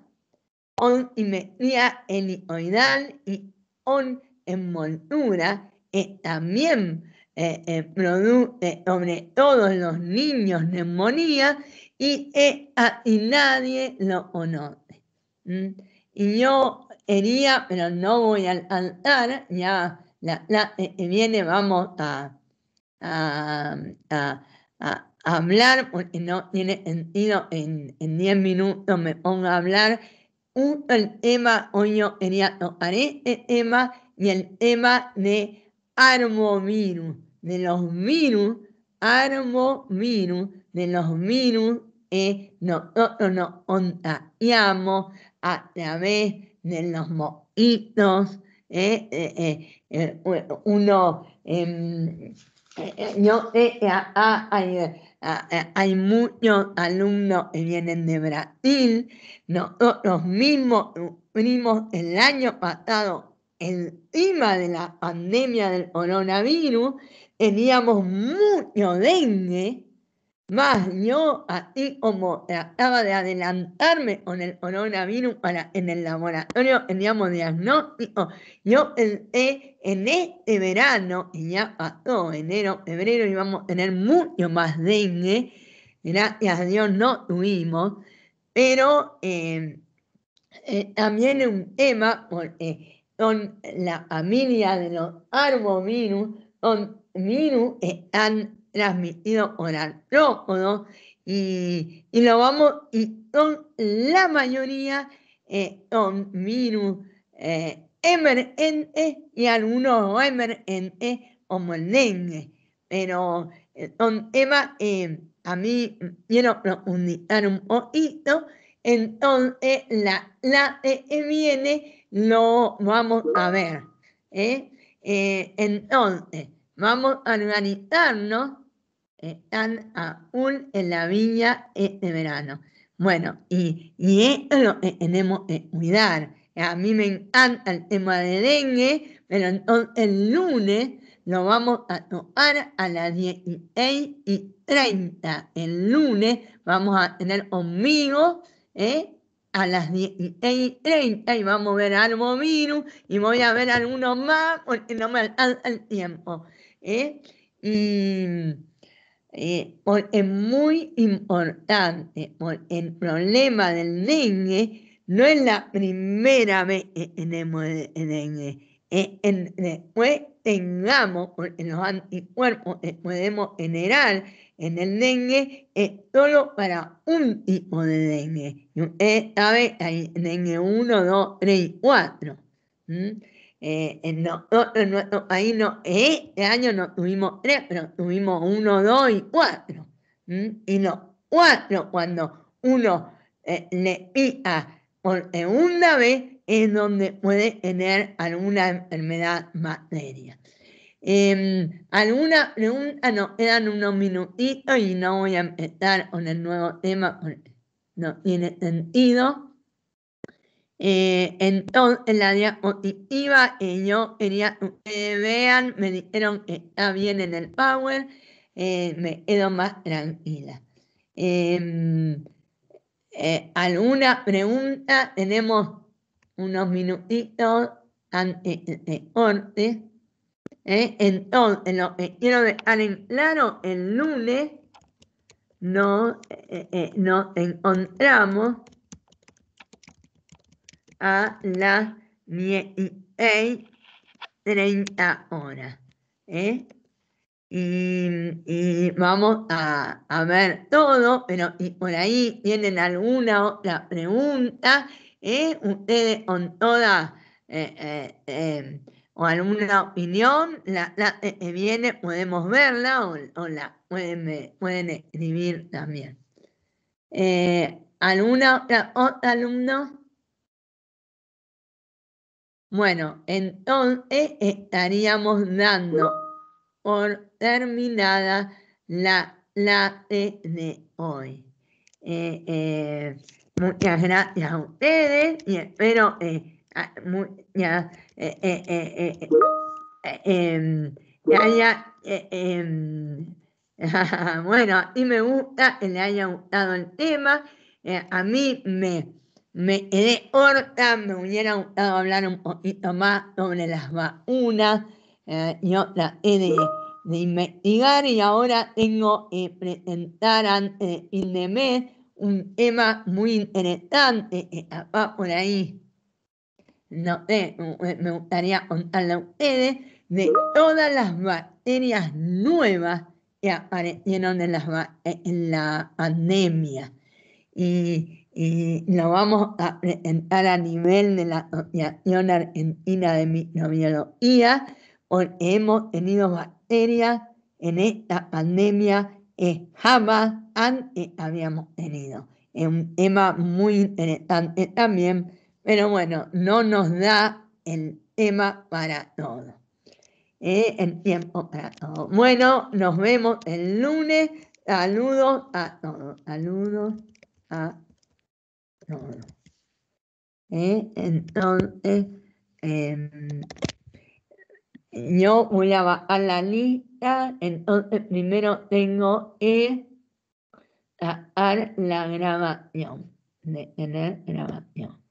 con simetría helicoidal y con envoltura, también eh, eh, produce sobre todos los niños neumonía y nadie lo conoce. Mm. Y yo quería, pero no voy a alcanzar, ya la, eh, eh, viene, vamos a, a, hablar, porque no tiene sentido en 10 minutos me pongo a hablar. Un, el tema, hoy yo quería tocar este tema y el tema de armovirus, de los virus, armovirus, de los virus que nosotros nos contagiamos a través de los mojitos, uno hay, muchos alumnos que vienen de Brasil, nosotros mismos el año pasado encima de la pandemia del coronavirus, teníamos mucho dengue, más yo, así como trataba de adelantarme con el coronavirus para, en el laboratorio, teníamos diagnóstico, yo pensé en este verano, y ya pasó enero, febrero, íbamos a tener mucho más dengue, gracias a Dios no tuvimos, pero em, eh, también un tema porque con la familia de los arbovirus, con virus que están transmitido oral, no, y, lo vamos, y son la mayoría eh, son virus eh, y algunos como el dengue, pero son eh, temas eh, a mí quiero profundizar un poquito, entonces la, la eh, que viene lo vamos a ver. entonces, vamos a organizarnos están aún en la viña este verano. Bueno, y, esto lo tenemos que cuidar. A mí me encanta el tema de dengue, pero entonces el lunes lo vamos a tocar a las 16 y 30. El lunes vamos a tener conmigo ¿eh? a las 16 y 30 y vamos a ver algo virus y voy a ver algunos más porque no me alcanza el tiempo. ¿eh? Y eh, es muy importante, porque el problema del dengue no es la primera vez que tenemos el dengue, eh, después tengamos, porque los anticuerpos que podemos generar en el dengue es solo para un tipo de dengue. Y usted sabe que hay dengue 1, 2, 3 y 4. ¿Mm? Eh, eh no, ahí no, este año no tuvimos tres, pero tuvimos uno, dos y cuatro. Y no cuatro, cuando uno eh, le pica por segunda vez, es donde puede tener alguna enfermedad más seria. Em, alguna pregunta, nos quedan unos minutitos y no voy a empezar con el nuevo tema no tiene sentido. Eh, entonces, entonces la diapositiva y yo quería que eh, vean, me dijeron que está bien en el Power, eh, me quedo más tranquila. Em, ¿Alguna pregunta? Tenemos unos minutitos antes de corte. Entonces, lo que quiero dejar en claro, el lunes no, nos encontramos a las 30 horas. ¿eh? Y, vamos a, ver todo, pero por ahí tienen alguna otra pregunta, ¿eh? ustedes con toda eh, eh, o alguna opinión, la, viene podemos verla o, la pueden, pueden, escribir también. ¿Alguna otra, otra alumno? Bueno, entonces estaríamos dando por terminada la clase de hoy. Eh, eh, muchas gracias a ustedes y espero eh, que bueno, y me gusta que le haya gustado el tema. Eh, a mí me me quedé corta, me hubiera gustado hablar un poquito más sobre las vacunas. Eh, yo traté de, de, investigar y ahora tengo que presentar ante fin de mes un tema muy interesante que está por ahí. No sé, me gustaría contarle a ustedes de todas las bacterias nuevas que aparecieron en la, en la pandemia. Y y lo vamos a presentar a nivel de la Asociación Argentina de Microbiología, porque hemos tenido bacterias en esta pandemia que jamás antes habíamos tenido. Es un tema muy interesante también, pero bueno, no nos da el tema para todo. el tiempo para todo. Bueno, nos vemos el lunes. Saludos a todos. Saludos a entonces, em, yo voy a bajar la lista, entonces primero tengo que bajar la grabación, de tener grabación.